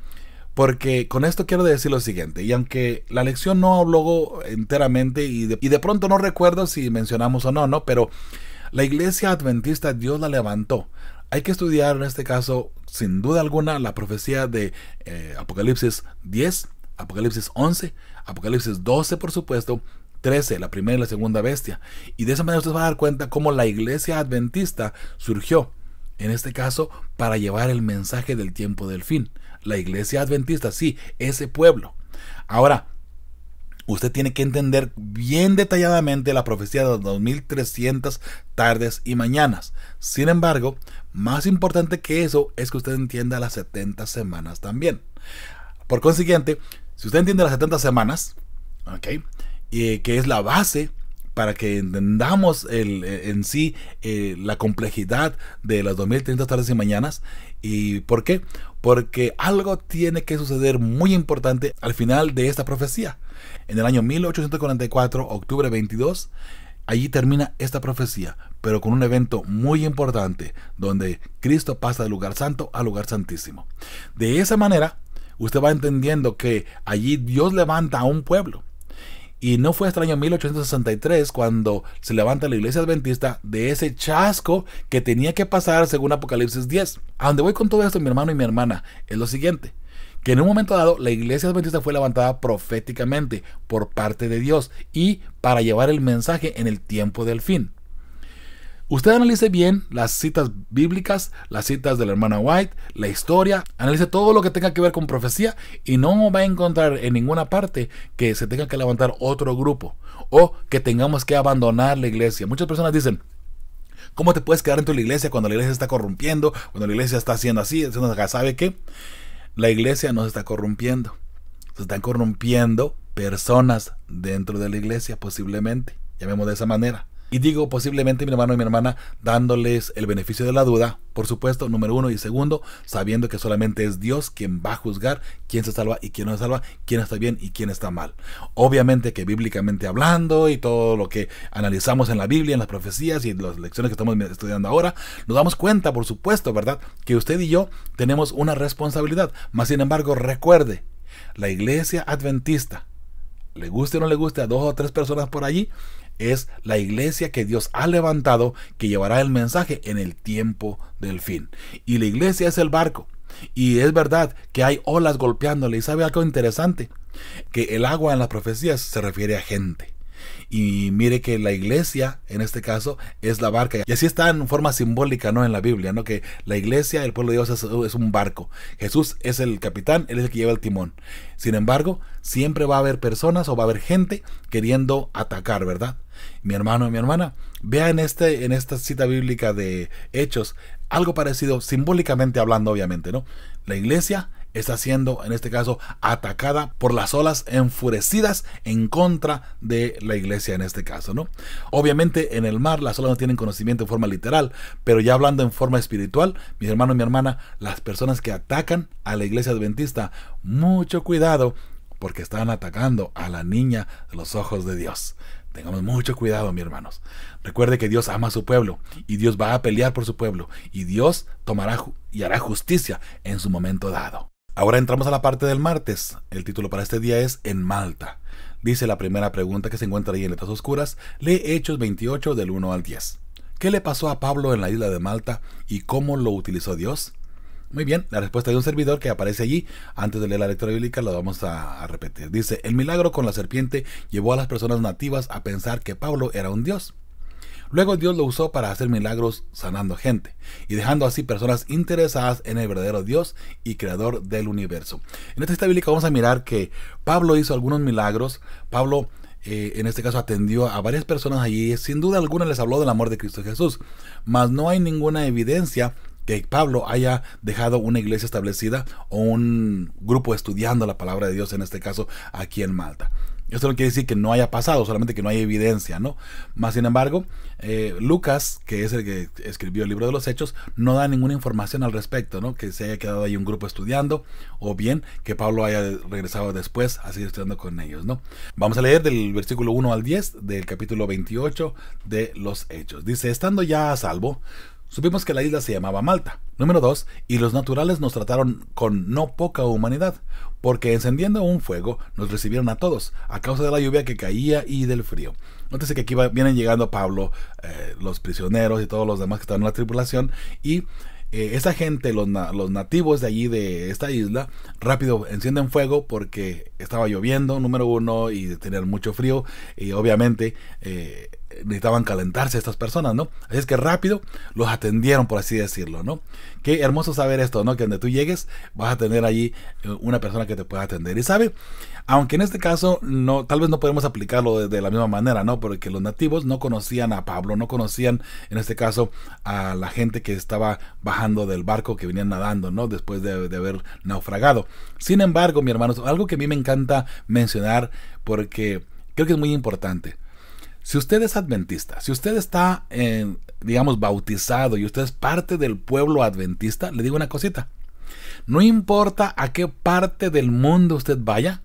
A: Porque con esto quiero decir lo siguiente, y aunque la lección no habló enteramente y de, y de pronto no recuerdo si mencionamos o no, ¿no? Pero la iglesia adventista Dios la levantó. Hay que estudiar en este caso, sin duda alguna, la profecía de eh, Apocalipsis 10, Apocalipsis 11, Apocalipsis 12, por supuesto, 13, la primera y la segunda bestia. Y de esa manera usted va a dar cuenta cómo la iglesia adventista surgió, en este caso, para llevar el mensaje del tiempo del fin la iglesia adventista, sí, ese pueblo. Ahora, usted tiene que entender bien detalladamente la profecía de las 2300 tardes y mañanas. Sin embargo, más importante que eso es que usted entienda las 70 semanas también. Por consiguiente, si usted entiende las 70 semanas, que es la base para que entendamos en sí eh, la complejidad de las 2300 tardes y mañanas. ¿Y por qué? porque algo tiene que suceder muy importante al final de esta profecía. En el año 1844, octubre 22, allí termina esta profecía, pero con un evento muy importante, donde Cristo pasa del lugar santo al lugar santísimo. De esa manera, usted va entendiendo que allí Dios levanta a un pueblo y no fue hasta el año 1863 cuando se levanta la iglesia adventista de ese chasco que tenía que pasar según Apocalipsis 10. A donde voy con todo esto, mi hermano y mi hermana, es lo siguiente que en un momento dado la iglesia adventista fue levantada proféticamente por parte de Dios y para llevar el mensaje en el tiempo del fin. Usted analice bien las citas bíblicas, las citas de la hermana White, la historia, analice todo lo que tenga que ver con profecía y no va a encontrar en ninguna parte que se tenga que levantar otro grupo o que tengamos que abandonar la iglesia. Muchas personas dicen, ¿cómo te puedes quedar dentro de la iglesia cuando la iglesia está corrompiendo, cuando la iglesia está haciendo así? ¿Sabe qué? La iglesia no se está corrompiendo. Se están corrompiendo personas dentro de la iglesia posiblemente, llamemos de esa manera. Y digo posiblemente mi hermano y mi hermana dándoles el beneficio de la duda, por supuesto, número uno y segundo, sabiendo que solamente es Dios quien va a juzgar quién se salva y quién no se salva, quién está bien y quién está mal. Obviamente que bíblicamente hablando y todo lo que analizamos en la Biblia, en las profecías y en las lecciones que estamos estudiando ahora, nos damos cuenta, por supuesto, ¿verdad? Que usted y yo tenemos una responsabilidad. Más sin embargo, recuerde, la iglesia adventista, le guste o no le guste a dos o tres personas por allí, es la iglesia que Dios ha levantado que llevará el mensaje en el tiempo del fin. Y la iglesia es el barco. Y es verdad que hay olas golpeándole. ¿Y sabe algo interesante? Que el agua en las profecías se refiere a gente. Y mire que la iglesia, en este caso, es la barca. Y así está en forma simbólica, ¿no? En la Biblia, ¿no? Que la iglesia, el pueblo de Dios, es, es, un barco. Jesús es el capitán, él es el que lleva el timón. Sin embargo, siempre va a haber personas o va a haber gente queriendo atacar, ¿verdad? mi hermano y mi hermana, vean este, en esta cita bíblica de Hechos algo parecido, simbólicamente hablando, obviamente, ¿no? La iglesia está siendo, en este caso, atacada por las olas enfurecidas en contra de la iglesia, en este caso, ¿no? Obviamente en el mar las olas no tienen conocimiento en forma literal, pero ya hablando en forma espiritual, mi hermano y mi hermana, las personas que atacan a la iglesia adventista, mucho cuidado, porque están atacando a la niña de los ojos de Dios. Tengamos mucho cuidado, mi hermanos. Recuerde que Dios ama a su pueblo y Dios va a pelear por su pueblo y Dios tomará y hará justicia en su momento dado. Ahora entramos a la parte del martes. El título para este día es En Malta. Dice la primera pregunta que se encuentra ahí en letras oscuras. Lee Hechos 28 del 1 al 10. ¿Qué le pasó a Pablo en la isla de Malta y cómo lo utilizó Dios? Muy bien, la respuesta de un servidor que aparece allí. Antes de leer la lectura bíblica la vamos a, repetir. Dice, el milagro con la serpiente llevó a las personas nativas a pensar que Pablo era un dios. Luego Dios lo usó para hacer milagros sanando gente y dejando así personas interesadas en el verdadero Dios y creador del universo. En esta cita bíblica vamos a mirar que Pablo hizo algunos milagros. Pablo eh, en este caso atendió a varias personas allí, sin duda alguna les habló del amor de Cristo Jesús, mas no hay ninguna evidencia que Pablo haya dejado una iglesia establecida o un grupo estudiando la palabra de Dios, en este caso aquí en Malta. Esto no quiere decir que no haya pasado, solamente que no hay evidencia, ¿no? Más sin embargo, eh, Lucas, que es el que escribió el libro de los Hechos, no da ninguna información al respecto, ¿no? Que se haya quedado ahí un grupo estudiando, o bien que Pablo haya regresado después a seguir estudiando con ellos, ¿no? Vamos a leer del versículo 1 al 10 del capítulo 28 de los Hechos. Dice, estando ya a salvo, Supimos que la isla se llamaba Malta. Número 2. Y los naturales nos trataron con no poca humanidad, porque encendiendo un fuego nos recibieron a todos, a causa de la lluvia que caía y del frío. Nótese que aquí vienen llegando Pablo, eh, los prisioneros y todos los demás que estaban en la tripulación, y eh, esa gente, los, nativos de allí, de esta isla, rápido encienden fuego porque estaba lloviendo, número uno, y tener mucho frío, y obviamente... Eh, necesitaban calentarse estas personas, ¿no? Así es que rápido los atendieron, por así decirlo, ¿no? Qué hermoso saber esto, ¿no? Que donde tú llegues vas a tener allí eh, una persona que te pueda atender. Y sabe, aunque en este caso no, tal vez no podemos aplicarlo de, la misma manera, ¿no? Porque los nativos no conocían a Pablo, no conocían en este caso a la gente que estaba bajando del barco, que venían nadando, ¿no? Después de, haber naufragado. Sin embargo, mi hermano algo que a mí me encanta mencionar porque creo que es muy importante. Si usted es adventista, si usted está, eh, digamos, bautizado y usted es parte del pueblo adventista, le digo una cosita. No importa a qué parte del mundo usted vaya,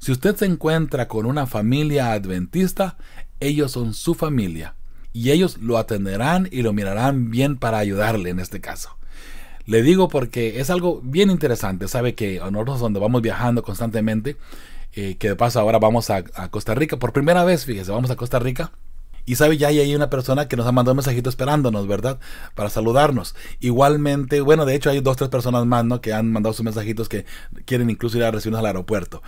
A: si usted se encuentra con una familia adventista, ellos son su familia y ellos lo atenderán y lo mirarán bien para ayudarle en este caso. Le digo porque es algo bien interesante, sabe que nosotros donde vamos viajando constantemente, eh, que de paso ahora vamos a, Costa Rica, por primera vez, fíjese, vamos a Costa Rica. Y sabe, ya hay una persona que nos ha mandado un mensajito esperándonos, ¿verdad? Para saludarnos. Igualmente, bueno, de hecho hay dos, tres personas más, ¿no? Que han mandado sus mensajitos que quieren incluso ir a recibirnos al aeropuerto.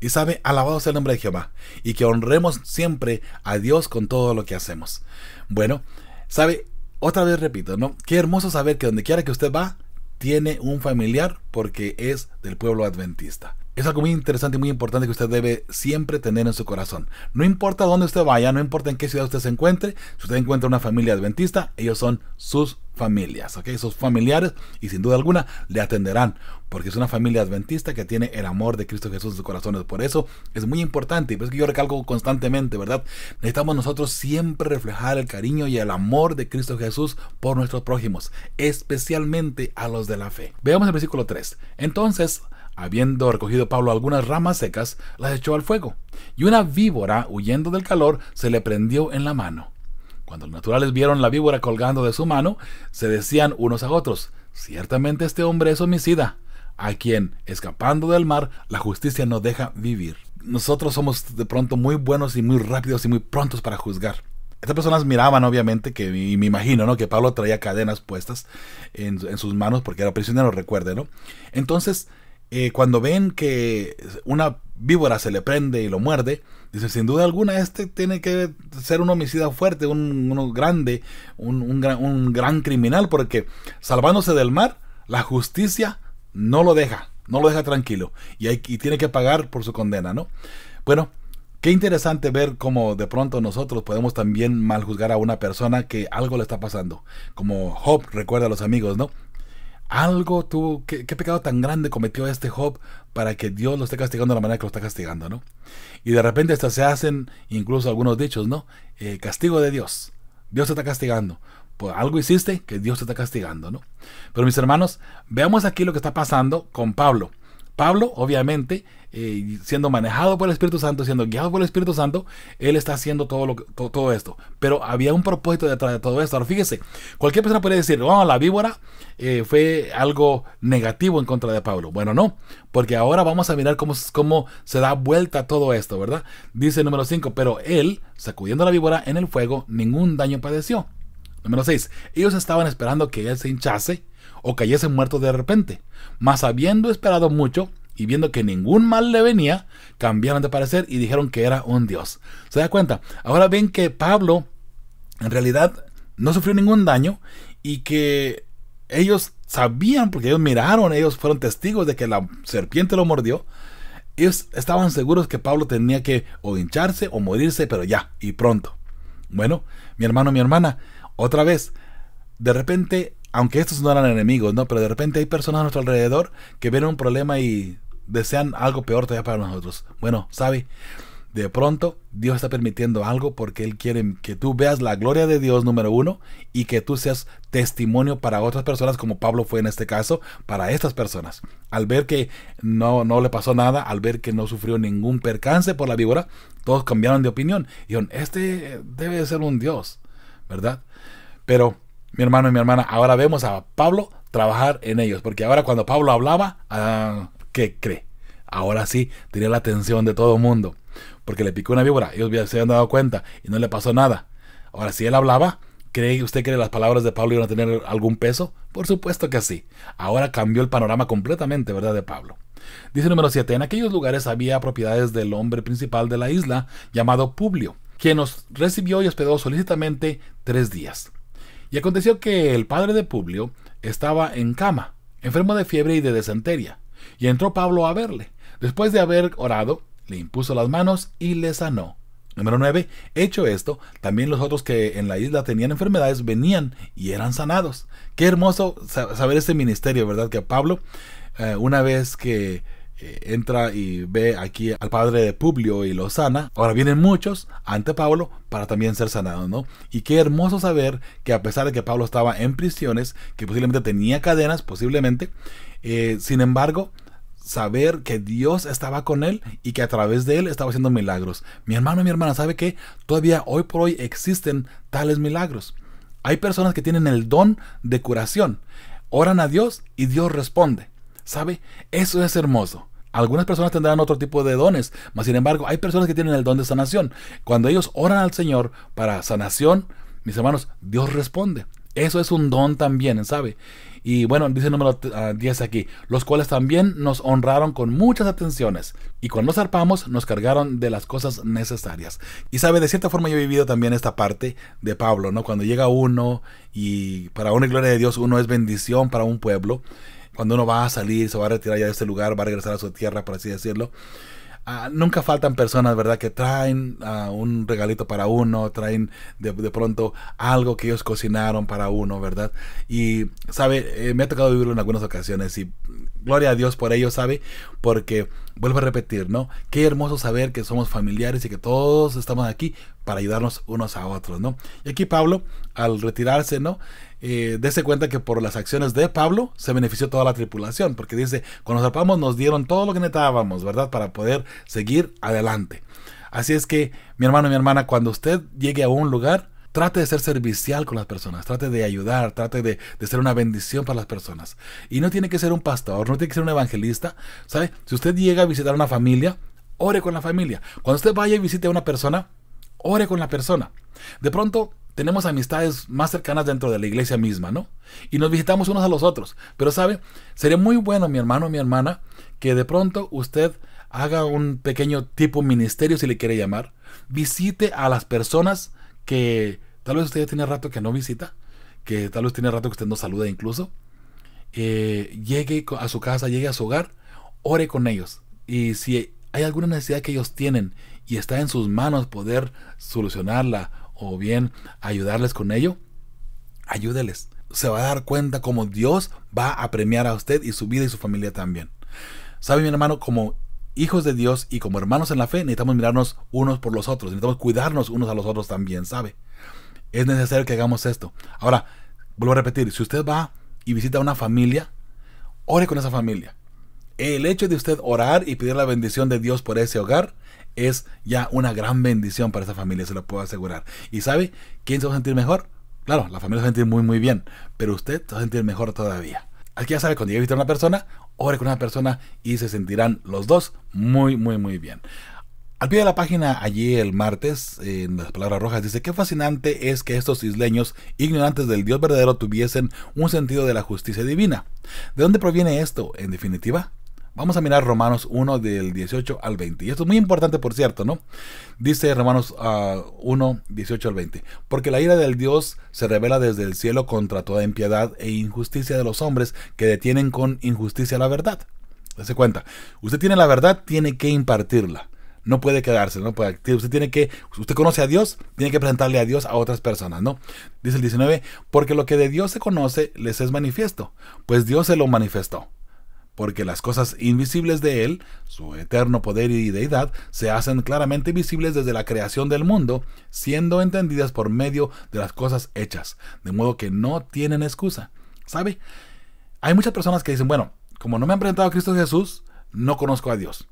A: Y sabe, alabado sea el nombre de Jehová. Y que honremos siempre a Dios con todo lo que hacemos. Bueno, sabe, otra vez repito, ¿no? Qué hermoso saber que donde quiera que usted va, tiene un familiar porque es del pueblo adventista. Es algo muy interesante y muy importante que usted debe siempre tener en su corazón. No importa dónde usted vaya, no importa en qué ciudad usted se encuentre, si usted encuentra una familia adventista, ellos son sus familias, ¿ok? Sus familiares y sin duda alguna le atenderán, porque es una familia adventista que tiene el amor de Cristo Jesús en sus corazones. Por eso es muy importante, y es que yo recalco constantemente, ¿verdad? Necesitamos nosotros siempre reflejar el cariño y el amor de Cristo Jesús por nuestros prójimos, especialmente a los de la fe. Veamos el versículo 3. Entonces, Habiendo recogido Pablo algunas ramas secas, las echó al fuego, y una víbora, huyendo del calor, se le prendió en la mano. Cuando los naturales vieron la víbora colgando de su mano, se decían unos a otros, ciertamente este hombre es homicida, a quien, escapando del mar, la justicia no deja vivir. Nosotros somos de pronto muy buenos y muy rápidos y muy prontos para juzgar. Estas personas miraban, obviamente, que y me imagino, ¿no? Que Pablo traía cadenas puestas en, sus manos porque era prisionero, recuerden, ¿no? Entonces, eh, cuando ven que una víbora se le prende y lo muerde, Dicen, sin duda alguna, este tiene que ser un homicida fuerte, un, grande, un, gran, criminal, porque salvándose del mar, la justicia no lo deja, no lo deja tranquilo, y, hay, y tiene que pagar por su condena, ¿no? Bueno, qué interesante ver cómo de pronto nosotros podemos también mal juzgar a una persona que algo le está pasando, como Job recuerda a los amigos, ¿no? algo tuvo, qué, pecado tan grande cometió este Job para que Dios lo esté castigando de la manera que lo está castigando, ¿no? Y de repente hasta se hacen incluso algunos dichos, ¿no? Eh, castigo de Dios. Dios te está castigando. pues algo hiciste que Dios te está castigando, ¿no? Pero mis hermanos, veamos aquí lo que está pasando con Pablo. Pablo, obviamente, eh, siendo manejado por el Espíritu Santo, siendo guiado por el Espíritu Santo, él está haciendo todo, todo, esto. Pero había un propósito detrás de todo esto. Ahora fíjese, cualquier persona puede decir, oh, la víbora eh, fue algo negativo en contra de Pablo. Bueno, no, porque ahora vamos a mirar cómo, cómo se da vuelta todo esto, ¿verdad? Dice número 5, pero él, sacudiendo la víbora en el fuego, ningún daño padeció. Número 6. Ellos estaban esperando que él se hinchase o cayese muerto de repente. Mas habiendo esperado mucho y viendo que ningún mal le venía, cambiaron de parecer y dijeron que era un dios. ¿Se da cuenta? Ahora ven que Pablo en realidad no sufrió ningún daño y que ellos sabían, porque ellos miraron, ellos fueron testigos de que la serpiente lo mordió. Ellos estaban seguros que Pablo tenía que o hincharse o morirse, pero ya, y pronto. Bueno, mi hermano, mi hermana, otra vez, de repente aunque estos no eran enemigos, ¿no? Pero de repente hay personas a nuestro alrededor que ven un problema y desean algo peor todavía para nosotros. Bueno, ¿sabe? De pronto Dios está permitiendo algo porque Él quiere que tú veas la gloria de Dios número uno y que tú seas testimonio para otras personas como Pablo fue en este caso, para estas personas. Al ver que no, no le pasó nada, al ver que no sufrió ningún percance por la víbora, todos cambiaron de opinión. Dijeron, este debe ser un Dios, ¿verdad? Pero mi hermano y mi hermana, ahora vemos a Pablo trabajar en ellos, porque ahora cuando Pablo hablaba, ah, ¿qué cree? Ahora sí, tenía la atención de todo el mundo, porque le picó una víbora, ellos se habían dado cuenta y no le pasó nada. Ahora, si él hablaba, ¿cree usted que las palabras de Pablo iban a tener algún peso? Por supuesto que sí. Ahora cambió el panorama completamente, ¿verdad? De Pablo. Dice número 7. En aquellos lugares había propiedades del hombre principal de la isla, llamado Publio, quien nos recibió y hospedó solícitamente tres días. Y aconteció que el padre de Publio estaba en cama, enfermo de fiebre y de desentería, y entró Pablo a verle. Después de haber orado, le impuso las manos y le sanó. Número 9. Hecho esto, también los otros que en la isla tenían enfermedades venían y eran sanados. Qué hermoso saber este ministerio, ¿verdad? Que Pablo, eh, una vez que eh, entra y ve aquí al padre de Publio y lo sana. Ahora vienen muchos ante Pablo para también ser sanados, ¿no? Y qué hermoso saber que a pesar de que Pablo estaba en prisiones, que posiblemente tenía cadenas, posiblemente, eh, sin embargo, saber que Dios estaba con él y que a través de él estaba haciendo milagros. Mi hermano mi hermana sabe que todavía hoy por hoy existen tales milagros. Hay personas que tienen el don de curación, oran a Dios y Dios responde. ¿Sabe? Eso es hermoso. Algunas personas tendrán otro tipo de dones, mas sin embargo hay personas que tienen el don de sanación. Cuando ellos oran al Señor para sanación, mis hermanos, Dios responde. Eso es un don también, ¿sabe? Y bueno, dice el número 10 ah, aquí, los cuales también nos honraron con muchas atenciones. Y cuando zarpamos, nos cargaron de las cosas necesarias. Y sabe, de cierta forma yo he vivido también esta parte de Pablo, ¿no? Cuando llega uno y para una gloria de Dios uno es bendición para un pueblo cuando uno va a salir, se va a retirar ya de este lugar, va a regresar a su tierra, por así decirlo. Ah, nunca faltan personas, ¿verdad? Que traen ah, un regalito para uno, traen de, pronto algo que ellos cocinaron para uno, ¿verdad? Y, ¿sabe? Eh, me ha tocado vivirlo en algunas ocasiones y gloria a Dios por ello, ¿sabe? Porque, vuelvo a repetir, ¿no? Qué hermoso saber que somos familiares y que todos estamos aquí para ayudarnos unos a otros, ¿no? Y aquí Pablo, al retirarse, ¿no? Eh, Dese cuenta que por las acciones de Pablo se benefició toda la tripulación, porque dice, cuando zarpamos nos dieron todo lo que necesitábamos, ¿verdad? Para poder seguir adelante. Así es que, mi hermano y mi hermana, cuando usted llegue a un lugar, trate de ser servicial con las personas, trate de ayudar, trate de, ser una bendición para las personas. Y no tiene que ser un pastor, no tiene que ser un evangelista, ¿sabe? Si usted llega a visitar una familia, ore con la familia. Cuando usted vaya y visite a una persona, ore con la persona. De pronto, tenemos amistades más cercanas dentro de la iglesia misma, ¿no? Y nos visitamos unos a los otros. Pero sabe, sería muy bueno, mi hermano, mi hermana, que de pronto usted haga un pequeño tipo ministerio, si le quiere llamar. Visite a las personas que tal vez usted ya tiene rato que no visita, que tal vez tiene rato que usted no saluda incluso. Eh, llegue a su casa, llegue a su hogar, ore con ellos. Y si hay alguna necesidad que ellos tienen y está en sus manos poder solucionarla o bien ayudarles con ello, ayúdeles. Se va a dar cuenta como Dios va a premiar a usted y su vida y su familia también. ¿Sabe mi hermano? Como hijos de Dios y como hermanos en la fe necesitamos mirarnos unos por los otros, necesitamos cuidarnos unos a los otros también, ¿sabe? Es necesario que hagamos esto. Ahora, vuelvo a repetir, si usted va y visita una familia, ore con esa familia. El hecho de usted orar y pedir la bendición de Dios por ese hogar es ya una gran bendición para esa familia, se lo puedo asegurar. ¿Y sabe quién se va a sentir mejor? Claro, la familia se va a sentir muy, muy bien, pero usted se va a sentir mejor todavía. Aquí ya sabe, cuando llegue a a una persona, ore con una persona y se sentirán los dos muy, muy, muy bien. Al pie de la página, allí el martes, en las palabras rojas, dice, qué fascinante es que estos isleños, ignorantes del Dios verdadero, tuviesen un sentido de la justicia divina. ¿De dónde proviene esto? En definitiva, Vamos a mirar Romanos 1 del 18 al 20. Y esto es muy importante, por cierto, ¿no? Dice Romanos 1, ah, 18 al 20. Porque la ira del Dios se revela desde el cielo contra toda impiedad e injusticia de los hombres que detienen con injusticia la verdad. Dese cuenta, usted tiene la verdad, tiene que impartirla. No puede quedarse, no puede. Usted tiene que, usted conoce a Dios, tiene que presentarle a Dios a otras personas, ¿no? Dice el 19, porque lo que de Dios se conoce les es manifiesto, pues Dios se lo manifestó porque las cosas invisibles de Él, su eterno poder y deidad, se hacen claramente visibles desde la creación del mundo, siendo entendidas por medio de las cosas hechas, de modo que no tienen excusa. ¿Sabe? Hay muchas personas que dicen, bueno, como no me han presentado a Cristo Jesús, no conozco a Dios.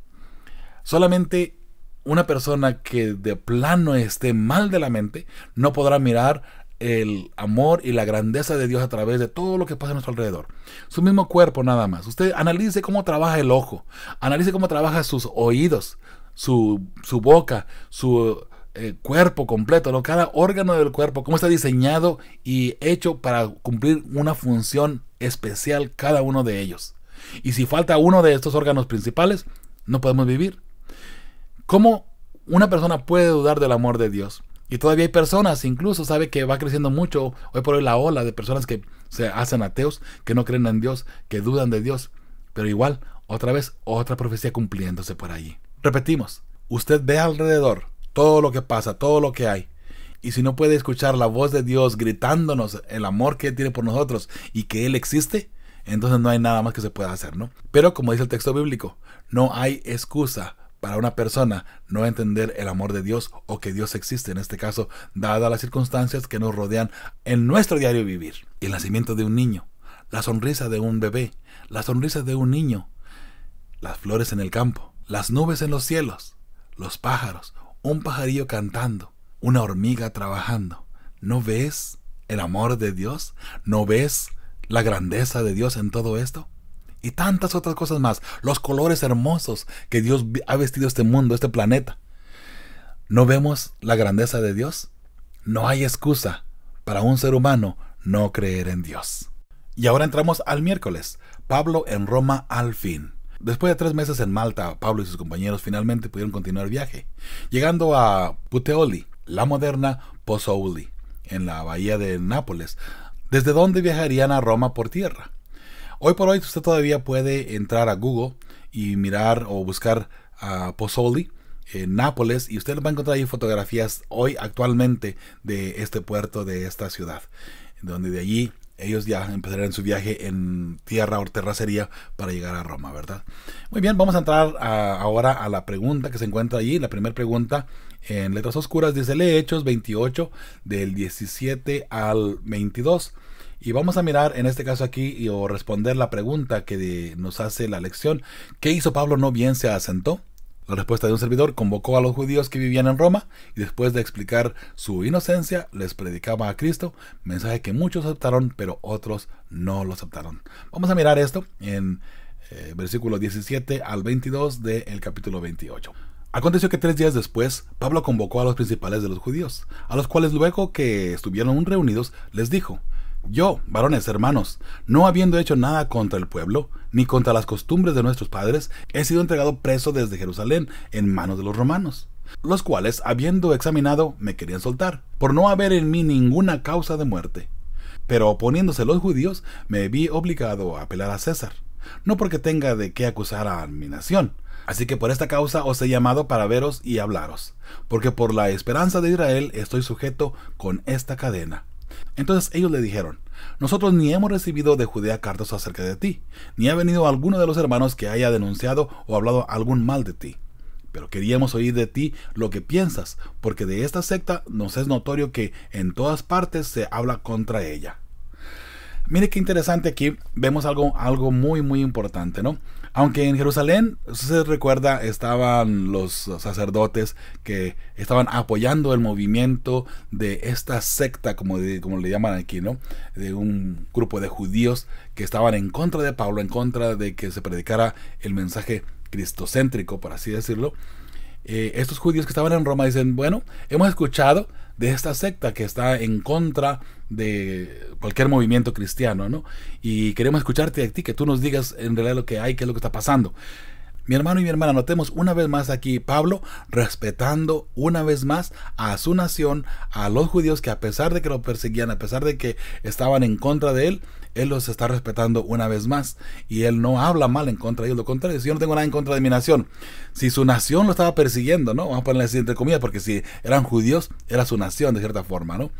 A: Solamente una persona que de plano esté mal de la mente no podrá mirar el amor y la grandeza de Dios a través de todo lo que pasa a nuestro alrededor. Su mismo cuerpo nada más. Usted analice cómo trabaja el ojo, analice cómo trabaja sus oídos, su, boca, su eh, cuerpo completo, cada órgano del cuerpo, cómo está diseñado y hecho para cumplir una función especial cada uno de ellos. Y si falta uno de estos órganos principales, no podemos vivir. ¿Cómo una persona puede dudar del amor de Dios? Y todavía hay personas, incluso sabe que va creciendo mucho hoy por hoy la ola de personas que se hacen ateos, que no creen en Dios, que dudan de Dios. Pero igual, otra vez, otra profecía cumpliéndose por allí. Repetimos, usted ve alrededor todo lo que pasa, todo lo que hay. Y si no puede escuchar la voz de Dios gritándonos el amor que tiene por nosotros y que Él existe, entonces no hay nada más que se pueda hacer, ¿no? Pero como dice el texto bíblico, no hay excusa para una persona no entender el amor de Dios o que Dios existe en este caso, dadas las circunstancias que nos rodean en nuestro diario vivir. El nacimiento de un niño, la sonrisa de un bebé, la sonrisa de un niño, las flores en el campo, las nubes en los cielos, los pájaros, un pajarillo cantando, una hormiga trabajando. ¿No ves el amor de Dios? ¿No ves la grandeza de Dios en todo esto? y tantas otras cosas más. Los colores hermosos que Dios ha vestido este mundo, este planeta. ¿No vemos la grandeza de Dios? No hay excusa para un ser humano no creer en Dios. Y ahora entramos al miércoles. Pablo en Roma al fin. Después de tres meses en Malta, Pablo y sus compañeros finalmente pudieron continuar el viaje, llegando a Puteoli, la moderna Pozzuoli, en la bahía de Nápoles, desde donde viajarían a Roma por tierra. Hoy por hoy usted todavía puede entrar a Google y mirar o buscar a Pozzoli en Nápoles y usted va a encontrar ahí fotografías hoy actualmente de este puerto, de esta ciudad, donde de allí ellos ya empezarán su viaje en tierra o terracería para llegar a Roma, ¿verdad? Muy bien, vamos a entrar ahora a la pregunta que se encuentra allí. La primera pregunta en letras oscuras dice, Le Hechos 28 del 17 al 22. Y vamos a mirar en este caso aquí y, responder la pregunta que nos hace la lección. ¿Qué hizo Pablo no bien se asentó? La respuesta de un servidor convocó a los judíos que vivían en Roma y después de explicar su inocencia les predicaba a Cristo, mensaje que muchos aceptaron pero otros no lo aceptaron. Vamos a mirar esto en eh, Versículo 17 al 22 del capítulo 28. Aconteció que tres días después, Pablo convocó a los principales de los judíos, a los cuales luego que estuvieron reunidos les dijo, yo, varones hermanos, no habiendo hecho nada contra el pueblo, ni contra las costumbres de nuestros padres, he sido entregado preso desde Jerusalén en manos de los romanos, los cuales, habiendo examinado, me querían soltar, por no haber en mí ninguna causa de muerte. Pero oponiéndose los judíos, me vi obligado a apelar a César, no porque tenga de qué acusar a mi nación, Así que por esta causa os he llamado para veros y hablaros, porque por la esperanza de Israel estoy sujeto con esta cadena. Entonces ellos le dijeron, nosotros ni hemos recibido de Judea cartas acerca de ti, ni ha venido alguno de los hermanos que haya denunciado o hablado algún mal de ti. Pero queríamos oír de ti lo que piensas, porque de esta secta nos es notorio que en todas partes se habla contra ella. Mire qué interesante aquí, vemos algo, algo muy muy importante, ¿no? Aunque en Jerusalén, se recuerda, estaban los sacerdotes que estaban apoyando el movimiento de esta secta, como, como le llaman aquí, ¿no? De un grupo de judíos que estaban en contra de Pablo, en contra de que se predicara el mensaje cristocéntrico, por así decirlo. Eh, estos judíos que estaban en Roma dicen, bueno, hemos escuchado de esta secta que está en contra de cualquier movimiento cristiano, ¿no? Y queremos escucharte a ti, que tú nos digas en realidad lo que hay, qué es lo que está pasando. Mi hermano y mi hermana, notemos una vez más aquí Pablo respetando una vez más a su nación, a los judíos que a pesar de que lo perseguían, a pesar de que estaban en contra de él, él los está respetando una vez más y Él no habla mal en contra de ellos. Lo contrario, si yo no tengo nada en contra de mi nación, si su nación lo estaba persiguiendo, ¿no? Vamos a ponerle así entre comillas, porque si eran judíos, era su nación de cierta forma, ¿no?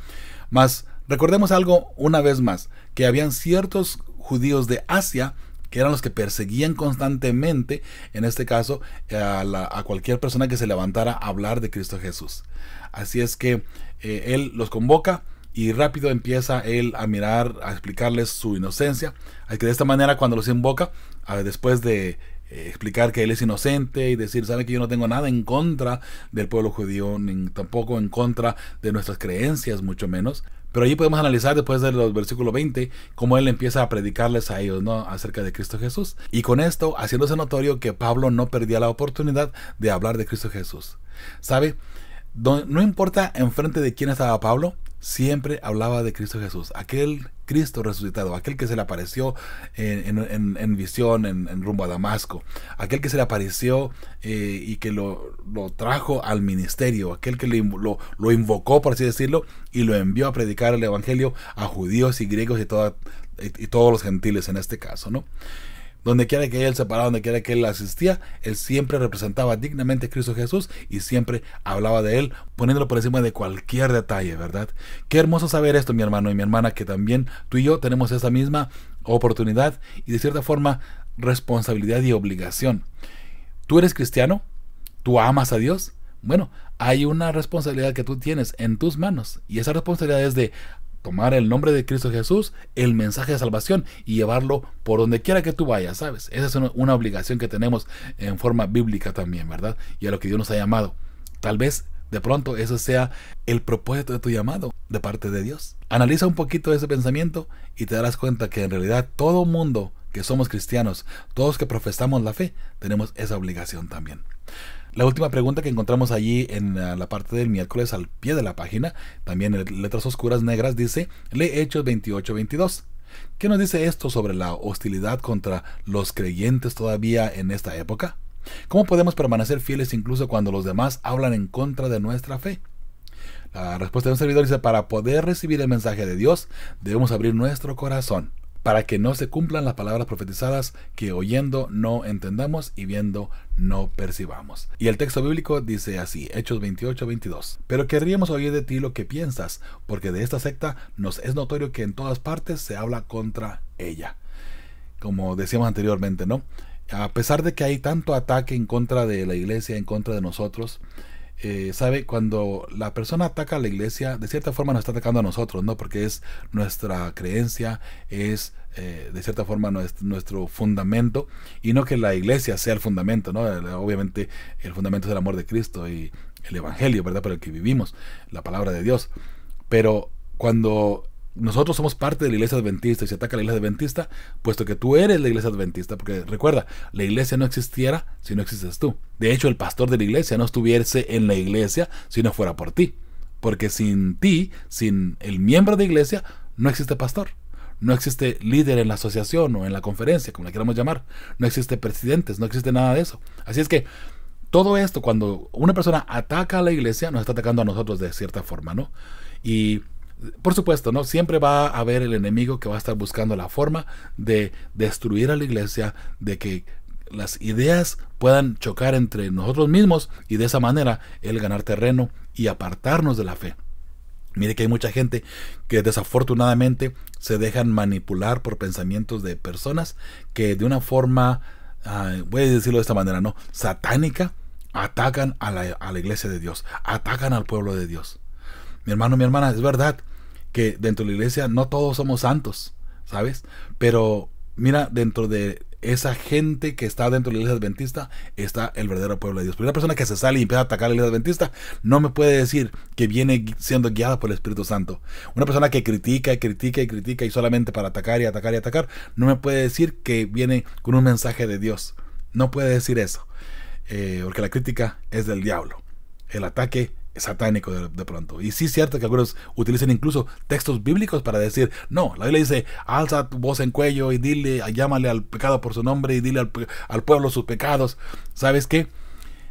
A: Mas recordemos algo una vez más, que habían ciertos judíos de Asia que eran los que perseguían constantemente, en este caso, a, cualquier persona que se levantara a hablar de Cristo Jesús. Así es que eh, Él los convoca, y rápido empieza él a mirar, a explicarles su inocencia, que de esta manera cuando los invoca, después de eh, explicar que él es inocente y decir, sabe que yo no tengo nada en contra del pueblo judío, ni tampoco en contra de nuestras creencias, mucho menos. Pero allí podemos analizar después del versículo 20 cómo él empieza a predicarles a ellos ¿no? acerca de Cristo Jesús. Y con esto haciéndose notorio que Pablo no perdía la oportunidad de hablar de Cristo Jesús. ¿Sabe? no importa enfrente de quién estaba Pablo, siempre hablaba de Cristo Jesús, aquel Cristo resucitado, aquel que se le apareció en, visión en, rumbo a Damasco, aquel que se le apareció eh, y que lo, trajo al ministerio, aquel que lo, invocó, por así decirlo, y lo envió a predicar el Evangelio a judíos y griegos y, y todos los gentiles en este caso, ¿no? Donde quiera que él se parara, donde quiera que él asistía, él siempre representaba dignamente a Cristo Jesús y siempre hablaba de él, poniéndolo por encima de cualquier detalle, ¿verdad? Qué hermoso saber esto, mi hermano y mi hermana, que también tú y yo tenemos esa misma oportunidad y de cierta forma responsabilidad y obligación. Tú eres cristiano, tú amas a Dios. Bueno, hay una responsabilidad que tú tienes en tus manos y esa responsabilidad es de tomar el nombre de Cristo Jesús, el mensaje de salvación y llevarlo por donde quiera que tú vayas, ¿sabes? Esa es una, obligación que tenemos en forma bíblica también, ¿verdad? Y a lo que Dios nos ha llamado. Tal vez de pronto eso sea el propósito de tu llamado de parte de Dios. Analiza un poquito ese pensamiento y te darás cuenta que en realidad todo mundo que somos cristianos, todos que profesamos la fe, tenemos esa obligación también. La última pregunta que encontramos allí en la parte del miércoles al pie de la página, también en letras oscuras negras, dice, lee Hechos 28-22. ¿Qué nos dice esto sobre la hostilidad contra los creyentes todavía en esta época? ¿Cómo podemos permanecer fieles incluso cuando los demás hablan en contra de nuestra fe? La respuesta de un servidor dice, para poder recibir el mensaje de Dios, debemos abrir nuestro corazón para que no se cumplan las palabras profetizadas que oyendo no entendamos y viendo no percibamos. Y el texto bíblico dice así, Hechos 28, 22. Pero querríamos oír de ti lo que piensas, porque de esta secta nos es notorio que en todas partes se habla contra ella. Como decíamos anteriormente, ¿no? A pesar de que hay tanto ataque en contra de la iglesia, en contra de nosotros, eh, sabe, cuando la persona ataca a la iglesia, de cierta forma nos está atacando a nosotros, ¿no? Porque es nuestra creencia, es eh, de cierta forma nuestro, nuestro, fundamento, y no que la iglesia sea el fundamento, ¿no? Obviamente el fundamento es el amor de Cristo y el Evangelio, ¿verdad? Por el que vivimos, la palabra de Dios. Pero cuando nosotros somos parte de la iglesia adventista y se ataca a la iglesia adventista, puesto que tú eres la iglesia adventista, porque recuerda, la iglesia no existiera si no existes tú. De hecho, el pastor de la iglesia no estuviese en la iglesia si no fuera por ti. Porque sin ti, sin el miembro de iglesia, no existe pastor. No existe líder en la asociación o en la conferencia, como la queramos llamar. No existe presidentes, no existe nada de eso. Así es que todo esto, cuando una persona ataca a la iglesia, nos está atacando a nosotros de cierta forma, ¿no? Y por supuesto, ¿no? Siempre va a haber el enemigo que va a estar buscando la forma de destruir a la iglesia, de que las ideas puedan chocar entre nosotros mismos y de esa manera el ganar terreno y apartarnos de la fe. Mire que hay mucha gente que desafortunadamente se dejan manipular por pensamientos de personas que de una forma, voy a decirlo de esta manera, ¿no? Satánica, atacan a la iglesia de Dios, atacan al pueblo de Dios. Mi hermano, mi hermana, es verdad que dentro de la iglesia no todos somos santos, ¿sabes? Pero mira, dentro de esa gente que está dentro de la iglesia adventista está el verdadero pueblo de Dios. Pero una persona que se sale y empieza a atacar a la iglesia adventista no me puede decir que viene siendo guiada por el Espíritu Santo. Una persona que critica y critica y critica y solamente para atacar y atacar y atacar no me puede decir que viene con un mensaje de Dios. No puede decir eso. Eh, porque la crítica es del diablo. El ataque satánico de, pronto. Y sí es cierto que algunos utilizan incluso textos bíblicos para decir, no, la Biblia dice, alza tu voz en cuello y dile, llámale al pecado por su nombre y dile al, pueblo sus pecados. ¿Sabes qué?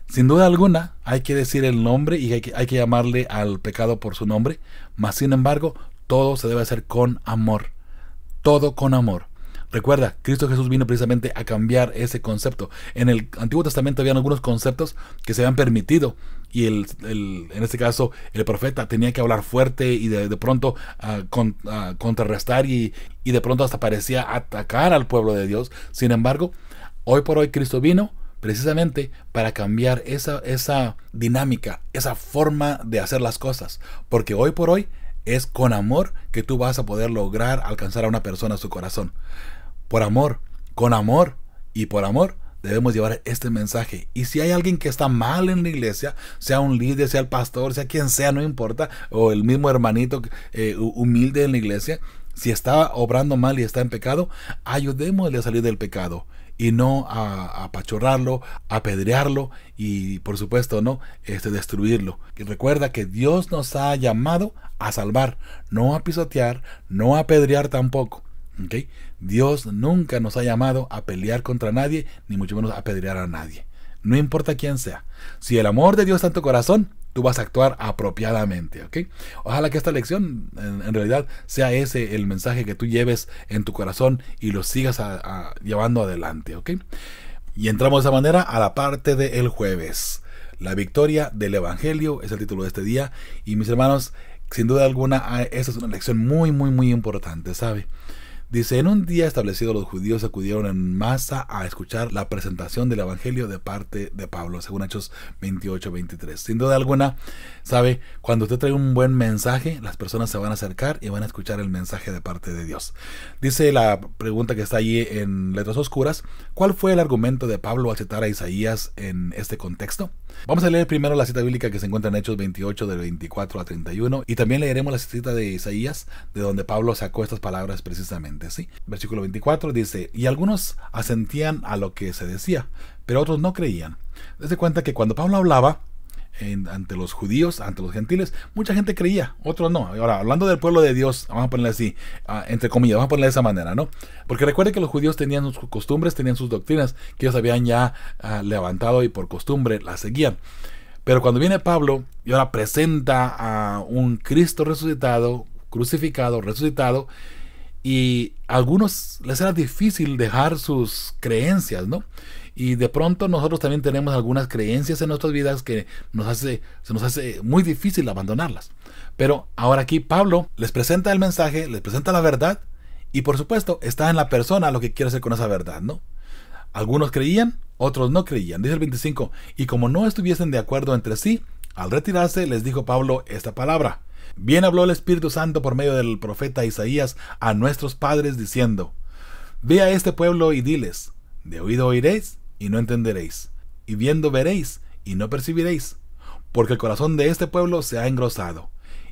A: Sin duda alguna hay que decir el nombre y hay que, hay que llamarle al pecado por su nombre, mas sin embargo todo se debe hacer con amor, todo con amor. Recuerda, Cristo Jesús vino precisamente a cambiar ese concepto. En el Antiguo Testamento habían algunos conceptos que se habían permitido y el, en este caso el profeta tenía que hablar fuerte y de, pronto ah, ah, contrarrestar y, de pronto hasta parecía atacar al pueblo de Dios. Sin embargo, hoy por hoy Cristo vino precisamente para cambiar esa, esa dinámica, esa forma de hacer las cosas, porque hoy por hoy es con amor que tú vas a poder lograr alcanzar a una persona su corazón. Por amor, con amor y por amor debemos llevar este mensaje. Y si hay alguien que está mal en la iglesia, sea un líder, sea el pastor, sea quien sea, no importa, o el mismo hermanito eh, humilde en la iglesia, si está obrando mal y está en pecado, ayudémosle a salir del pecado y no a apachorrarlo, apedrearlo y por supuesto no este, destruirlo. recuerda que Dios nos ha llamado a salvar, no a pisotear, no a apedrear tampoco. Dios nunca nos ha llamado a pelear contra nadie, ni mucho menos a pedrear a nadie. No importa quién sea. Si el amor de Dios está en tu corazón, tú vas a actuar apropiadamente. Ojalá que esta lección en, realidad sea ese el mensaje que tú lleves en tu corazón y lo sigas llevando adelante. Y entramos de esa manera a la parte del jueves. La victoria del Evangelio es el título de este día. Y mis hermanos, sin duda alguna, ah, esa es una lección muy, muy, muy importante, ¿sabe? Dice, en un día establecido los judíos acudieron en masa a escuchar la presentación del Evangelio de parte de Pablo, según Hechos 28, 23. Sin duda alguna, sabe, cuando usted trae un buen mensaje, las personas se van a acercar y van a escuchar el mensaje de parte de Dios. Dice la pregunta que está allí en letras oscuras, ¿cuál fue el argumento de Pablo al citar a Isaías en este contexto? Vamos a leer primero la cita bíblica que se encuentra en Hechos 28 del 24 a 31 y también leeremos la cita de Isaías de donde Pablo sacó estas palabras precisamente. Versículo 24 dice, y algunos asentían a lo que se decía, pero otros no creían. Desde cuenta que cuando Pablo hablaba, ante los judíos, ante los gentiles, mucha gente creía, otros no. Ahora, hablando del pueblo de Dios, vamos a ponerle así, ah, entre comillas, vamos a ponerle de esa manera, ¿no? Porque recuerde que los judíos tenían sus costumbres, tenían sus doctrinas que ellos habían ya ah, levantado y por costumbre las seguían. Pero cuando viene Pablo y ahora presenta a un Cristo resucitado, crucificado, resucitado, y a algunos les era difícil dejar sus creencias, ¿no? Y de pronto nosotros también tenemos algunas creencias en nuestras vidas que nos hace, se nos hace muy difícil abandonarlas. Pero ahora aquí Pablo les presenta el mensaje, les presenta la verdad y por supuesto está en la persona lo que quiere hacer con esa verdad, ¿no? Algunos creían, otros no creían. Dice el 25, y como no estuviesen de acuerdo entre sí, al retirarse les dijo Pablo esta palabra. Bien habló el Espíritu Santo por medio del profeta Isaías a nuestros padres diciendo, Ve a este pueblo y diles, de oído oiréis, y no entenderéis, y viendo veréis y no percibiréis, porque el corazón de este pueblo se ha engrosado,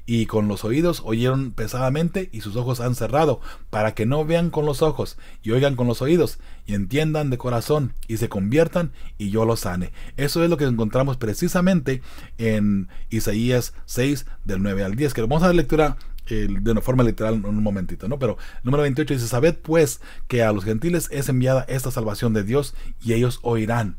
A: y con los oídos oyeron pesadamente y sus ojos han cerrado, para que no vean con los ojos y oigan con los oídos y entiendan de corazón y se conviertan y yo los sane. Eso es lo que encontramos precisamente en Isaías 6 del 9 al 10, que vamos a lectura de una forma literal en un momentito, ¿no? Pero número 28 dice, sabed pues que a los gentiles es enviada esta salvación de Dios y ellos oirán.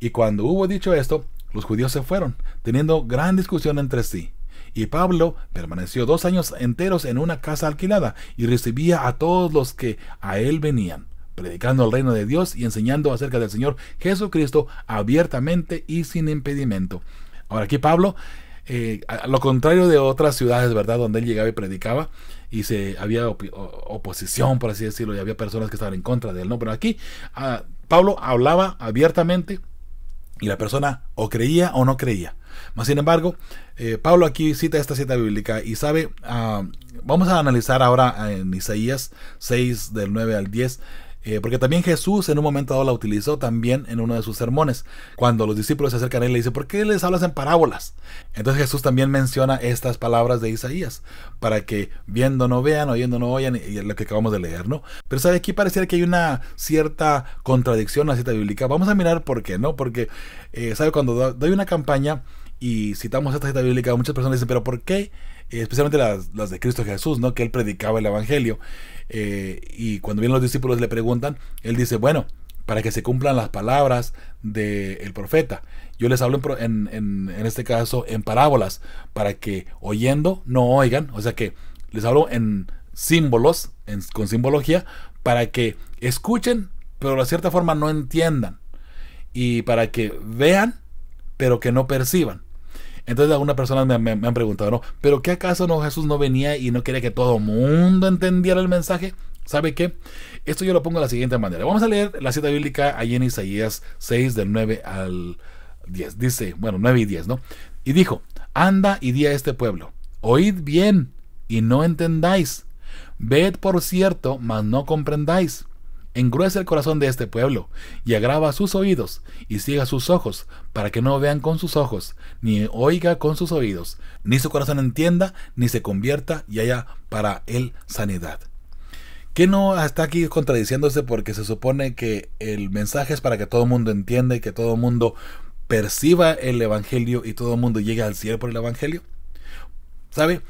A: Y cuando hubo dicho esto, los judíos se fueron, teniendo gran discusión entre sí. Y Pablo permaneció dos años enteros en una casa alquilada y recibía a todos los que a él venían, predicando el reino de Dios y enseñando acerca del Señor Jesucristo abiertamente y sin impedimento. Ahora aquí Pablo eh, a, lo contrario de otras ciudades, ¿verdad? Donde él llegaba y predicaba y se había oposición, por así decirlo, y había personas que estaban en contra de él, ¿no? Pero aquí ah, Pablo hablaba abiertamente y la persona o creía o no creía. Mas, sin embargo, eh, Pablo aquí cita esta cita bíblica y sabe, ah, vamos a analizar ahora en Isaías 6 del 9 al 10 eh, porque también Jesús en un momento dado la utilizó también en uno de sus sermones. Cuando los discípulos se acercan a él le dice ¿por qué les hablas en parábolas? Entonces Jesús también menciona estas palabras de Isaías, para que viendo no vean, oyendo no oyan, y lo que acabamos de leer, ¿no? Pero sabe, aquí pareciera que hay una cierta contradicción en la cita bíblica. Vamos a mirar por qué, ¿no? Porque, eh, ¿sabe? Cuando doy una campaña y citamos esta cita bíblica, muchas personas dicen, ¿pero por qué? Eh, especialmente las, de Cristo Jesús, ¿no? Que él predicaba el Evangelio. Eh, y cuando vienen los discípulos le preguntan, él dice, bueno, para que se cumplan las palabras del profeta. Yo les hablo en, en, este caso en parábolas, para que oyendo no oigan, o sea que les hablo en símbolos, en, con simbología, para que escuchen, pero de cierta forma no entiendan, y para que vean, pero que no perciban. Entonces algunas personas me, han preguntado, ¿no? ¿Pero qué acaso no Jesús no venía y no quería que todo el mundo entendiera el mensaje? ¿Sabe qué? Esto yo lo pongo de la siguiente manera. Vamos a leer la cita bíblica ahí en Isaías 6 del 9 al 10. Dice, bueno, 9 y 10, ¿no? Y dijo, anda y di a este pueblo, oíd bien y no entendáis, ved por cierto, mas no comprendáis Engruesa el corazón de este pueblo, y agrava sus oídos, y ciega sus ojos, para que no vean con sus ojos, ni oiga con sus oídos, ni su corazón entienda, ni se convierta, y haya para él sanidad. Que no está aquí contradiciéndose porque se supone que el mensaje es para que todo el mundo entienda y que todo el mundo perciba el Evangelio y todo el mundo llegue al cielo por el Evangelio? ¿Sabe?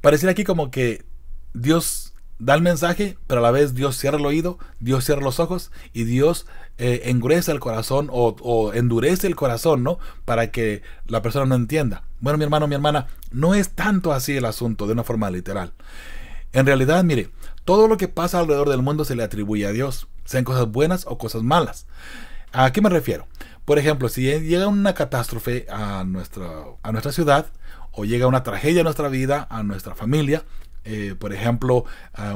A: Pareciera aquí como que Dios da el mensaje, pero a la vez Dios cierra el oído, Dios cierra los ojos y Dios eh, el corazón o, endurece el corazón, ¿no? Para que la persona no entienda. Bueno, mi hermano, mi hermana, no es tanto así el asunto de una forma literal. En realidad, mire, todo lo que pasa alrededor del mundo se le atribuye a Dios, sean cosas buenas o cosas malas. ¿A qué me refiero? Por ejemplo, si llega una catástrofe a nuestra, a nuestra ciudad, o llega una tragedia a nuestra vida, a nuestra familia, eh, por ejemplo,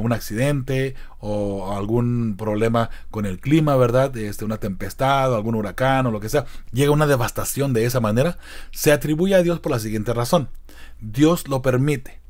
A: un accidente o algún problema con el clima, ¿verdad? Este, una tempestad, o algún huracán o lo que sea, llega una devastación de esa manera, se atribuye a Dios por la siguiente razón. Dios lo permite.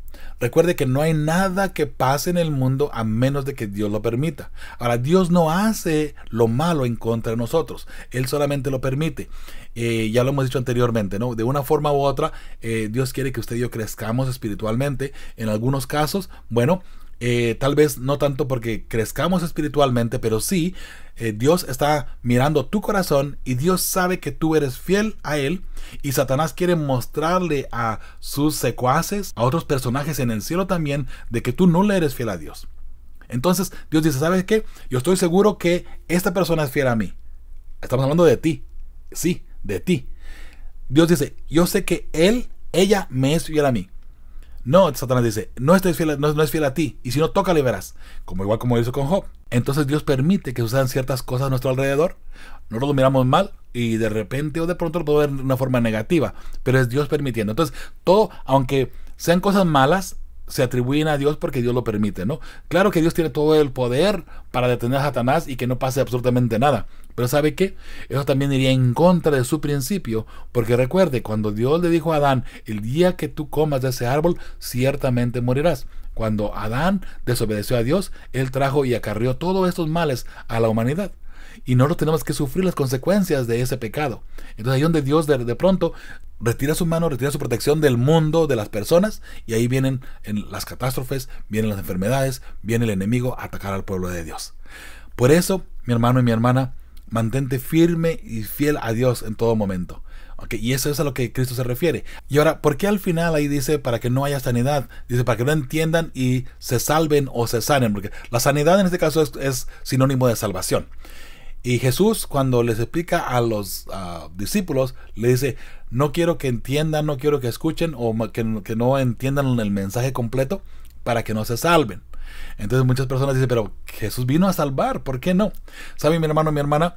A: Recuerde que no hay nada que pase en el mundo a menos de que Dios lo permita. Ahora, Dios no hace lo malo en contra de nosotros, Él solamente lo permite. Eh, ya lo hemos dicho anteriormente, ¿no? De una forma u otra, eh, Dios quiere que usted y yo crezcamos espiritualmente. En algunos casos, bueno, eh, tal vez no tanto porque crezcamos espiritualmente, pero sí, eh, Dios está mirando tu corazón y Dios sabe que tú eres fiel a Él y Satanás quiere mostrarle a sus secuaces, a otros personajes en el cielo también, de que tú no le eres fiel a Dios. Entonces Dios dice, ¿sabes qué? Yo estoy seguro que esta persona es fiel a mí. Estamos hablando de ti. Sí, de ti. Dios dice, yo sé que Él, ella me es fiel a mí. No, Satanás dice, no, estés fiel no, es fiel a ti, y si no, le verás, como igual como hizo con Job. Entonces Dios permite que sucedan ciertas cosas a nuestro alrededor, no lo miramos mal y de repente o de pronto lo podemos de una forma negativa, pero es Dios permitiendo. Entonces, todo, aunque sean cosas malas, se atribuyen a Dios porque Dios lo permite, ¿no? Claro que Dios tiene todo el poder para detener a Satanás y que no pase absolutamente nada, pero ¿sabe qué? Eso también iría en contra de su principio, porque recuerde, cuando Dios le dijo a Adán, el día que tú comas de ese árbol, ciertamente morirás. Cuando Adán desobedeció a Dios, él trajo y acarrió todos estos males a la humanidad. Y nosotros tenemos que sufrir las consecuencias de ese pecado. Entonces ahí donde Dios de, pronto retira su mano, retira su protección del mundo, de las personas, y ahí vienen las catástrofes, vienen las enfermedades, viene el enemigo a atacar al pueblo de Dios. Por eso, mi hermano y mi hermana, Mantente firme y fiel a Dios en todo momento. Okay, y eso es a lo que Cristo se refiere. Y ahora, ¿por qué al final ahí dice para que no haya sanidad? Dice para que no entiendan y se salven o se sanen, porque la sanidad en este caso es, sinónimo de salvación. Y Jesús cuando les explica a los ah, discípulos, le dice, no quiero que entiendan, no quiero que escuchen o que, que no entiendan el mensaje completo para que no se salven. Entonces muchas personas dicen, pero Jesús vino a salvar, ¿por qué no? ¿Saben mi hermano, mi hermana?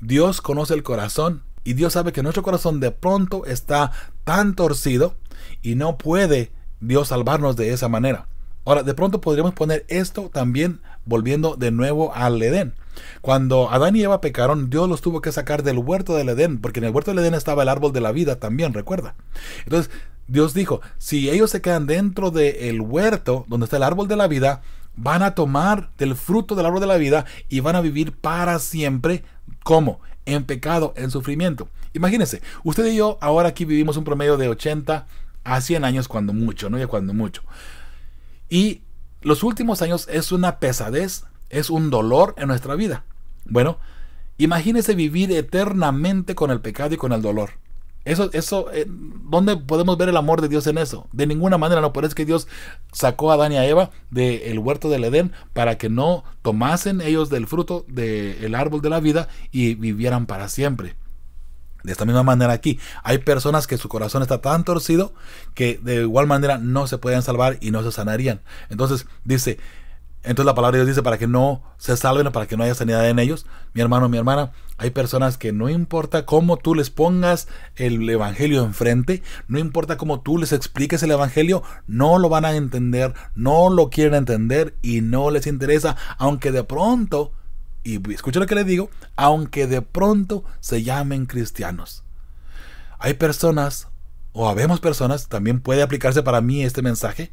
A: Dios conoce el corazón y Dios sabe que nuestro corazón de pronto está tan torcido y no puede Dios salvarnos de esa manera. Ahora, de pronto podríamos poner esto también volviendo de nuevo al Edén. Cuando Adán y Eva pecaron, Dios los tuvo que sacar del huerto del Edén, porque en el huerto del Edén estaba el árbol de la vida también, recuerda. Entonces, Dios dijo, si ellos se quedan dentro del huerto donde está el árbol de la vida, van a tomar del fruto del árbol de la vida y van a vivir para siempre ¿Cómo? En pecado, en sufrimiento. Imagínense, usted y yo ahora aquí vivimos un promedio de 80 a 100 años cuando mucho, ¿no? Ya cuando mucho. Y los últimos años es una pesadez, es un dolor en nuestra vida. Bueno, imagínese vivir eternamente con el pecado y con el dolor. Eso, eso, eh, ¿dónde podemos ver el amor de Dios en eso? De ninguna manera, no, pero es que Dios sacó a Adán y a Eva del huerto del Edén para que no tomasen ellos del fruto del árbol de la vida y vivieran para siempre. De esta misma manera aquí, hay personas que su corazón está tan torcido que de igual manera no se pueden salvar y no se sanarían. Entonces dice, entonces la palabra de Dios dice para que no se salven, para que no haya sanidad en ellos. Mi hermano, mi hermana, hay personas que no importa cómo tú les pongas el Evangelio enfrente, no importa cómo tú les expliques el Evangelio, no lo van a entender, no lo quieren entender y no les interesa, aunque de pronto, y escucha lo que les digo, aunque de pronto se llamen cristianos. Hay personas, o habemos personas, también puede aplicarse para mí este mensaje,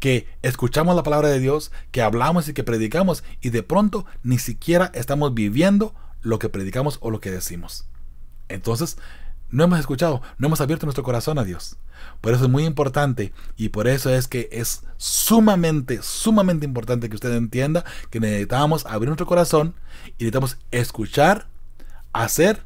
A: que escuchamos la palabra de Dios, que hablamos y que predicamos y de pronto ni siquiera estamos viviendo lo que predicamos o lo que decimos. Entonces, no hemos escuchado, no hemos abierto nuestro corazón a Dios. Por eso es muy importante y por eso es que es sumamente, sumamente importante que usted entienda que necesitamos abrir nuestro corazón y necesitamos escuchar, hacer,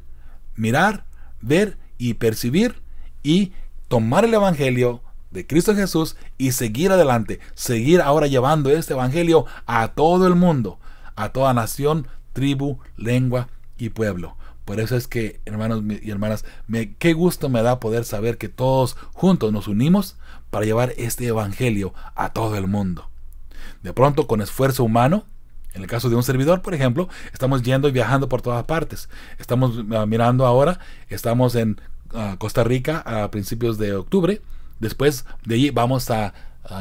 A: mirar, ver y percibir y tomar el Evangelio de Cristo Jesús y seguir adelante, seguir ahora llevando este Evangelio a todo el mundo, a toda nación, tribu, lengua y pueblo. Por eso es que, hermanos y hermanas, me, qué gusto me da poder saber que todos juntos nos unimos para llevar este Evangelio a todo el mundo. De pronto, con esfuerzo humano, en el caso de un servidor, por ejemplo, estamos yendo y viajando por todas partes. Estamos ah, mirando ahora, estamos en ah, Costa Rica a principios de octubre, Después de allí vamos a,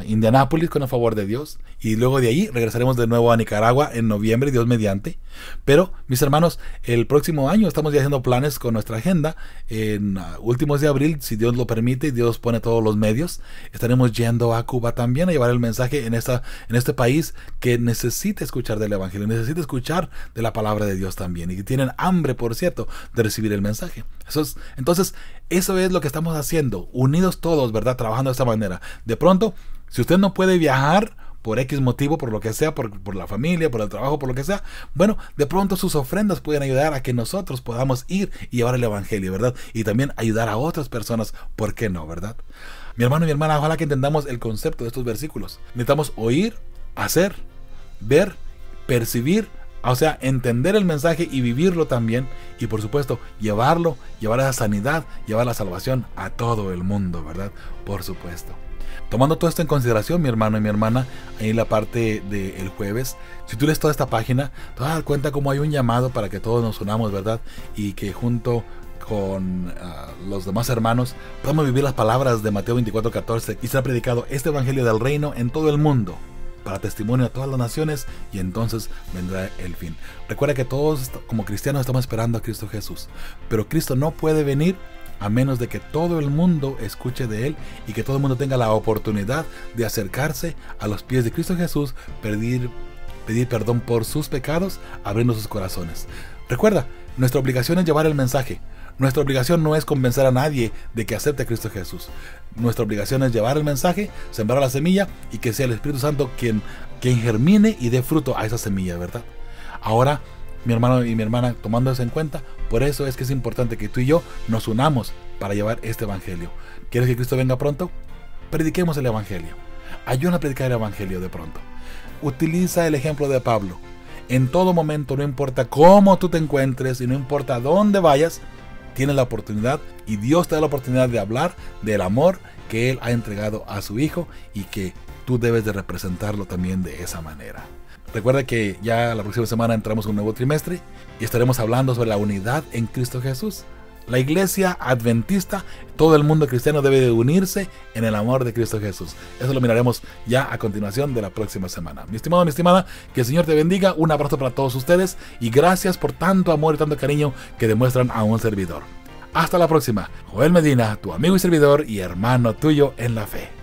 A: Indianápolis con el favor de Dios. Y luego de allí regresaremos de nuevo a Nicaragua en noviembre, Dios mediante. Pero, mis hermanos, el próximo año estamos ya haciendo planes con nuestra agenda. En ah, últimos de abril, si Dios lo permite y Dios pone todos los medios, estaremos yendo a Cuba también a llevar el mensaje en, esta, en este país que necesita escuchar del Evangelio, necesita escuchar de la palabra de Dios también. Y que tienen hambre, por cierto, de recibir el mensaje. Eso es, entonces, eso es lo que estamos haciendo, unidos todos, ¿verdad? Trabajando de esta manera. De pronto, si usted no puede viajar por X motivo, por lo que sea, por, la familia, por el trabajo, por lo que sea, bueno, de pronto sus ofrendas pueden ayudar a que nosotros podamos ir y llevar el Evangelio, ¿verdad? Y también ayudar a otras personas, ¿por qué no, verdad? Mi hermano y mi hermana, ojalá que entendamos el concepto de estos versículos. Necesitamos oír, hacer, ver, percibir, Ah, o sea, entender el mensaje y vivirlo también. Y por supuesto, llevarlo, llevar esa la sanidad, llevar la salvación a todo el mundo, ¿verdad? Por supuesto. Tomando todo esto en consideración, mi hermano y mi hermana, ahí en la parte del jueves, si tú lees toda esta página, te vas a dar cuenta cómo hay un llamado para que todos nos unamos, ¿verdad? Y que junto con ah, los demás hermanos podamos vivir las palabras de Mateo 24:14 y se predicado este Evangelio del Reino en todo el mundo para testimonio a todas las naciones y entonces vendrá el fin. Recuerda que todos como cristianos estamos esperando a Cristo Jesús, pero Cristo no puede venir a menos de que todo el mundo escuche de Él y que todo el mundo tenga la oportunidad de acercarse a los pies de Cristo Jesús, pedir, pedir perdón por sus pecados, abriendo sus corazones. Recuerda, nuestra obligación es llevar el mensaje. Nuestra obligación no es convencer a nadie de que acepte a Cristo Jesús. Nuestra obligación es llevar el mensaje, sembrar la semilla y que sea el Espíritu Santo quien, quien germine y dé fruto a esa semilla, ¿verdad? Ahora, mi hermano y mi hermana, tomando eso en cuenta, por eso es que es importante que tú y yo nos unamos para llevar este Evangelio. ¿Quieres que Cristo venga pronto? Prediquemos el Evangelio. Ayúdanos a predicar el Evangelio de pronto. Utiliza el ejemplo de Pablo. En todo momento, no importa cómo tú te encuentres y no importa dónde vayas, tiene la oportunidad y Dios te da la oportunidad de hablar del amor que Él ha entregado a su Hijo y que tú debes de representarlo también de esa manera. Recuerda que ya la próxima semana entramos en un nuevo trimestre y estaremos hablando sobre la unidad en Cristo Jesús. La iglesia adventista, todo el mundo cristiano debe de unirse en el amor de Cristo Jesús. Eso lo miraremos ya a continuación de la próxima semana. Mi estimado, mi estimada, que el Señor te bendiga. Un abrazo para todos ustedes y gracias por tanto amor y tanto cariño que demuestran a un servidor. Hasta la próxima. Joel Medina, tu amigo y servidor y hermano tuyo en la fe.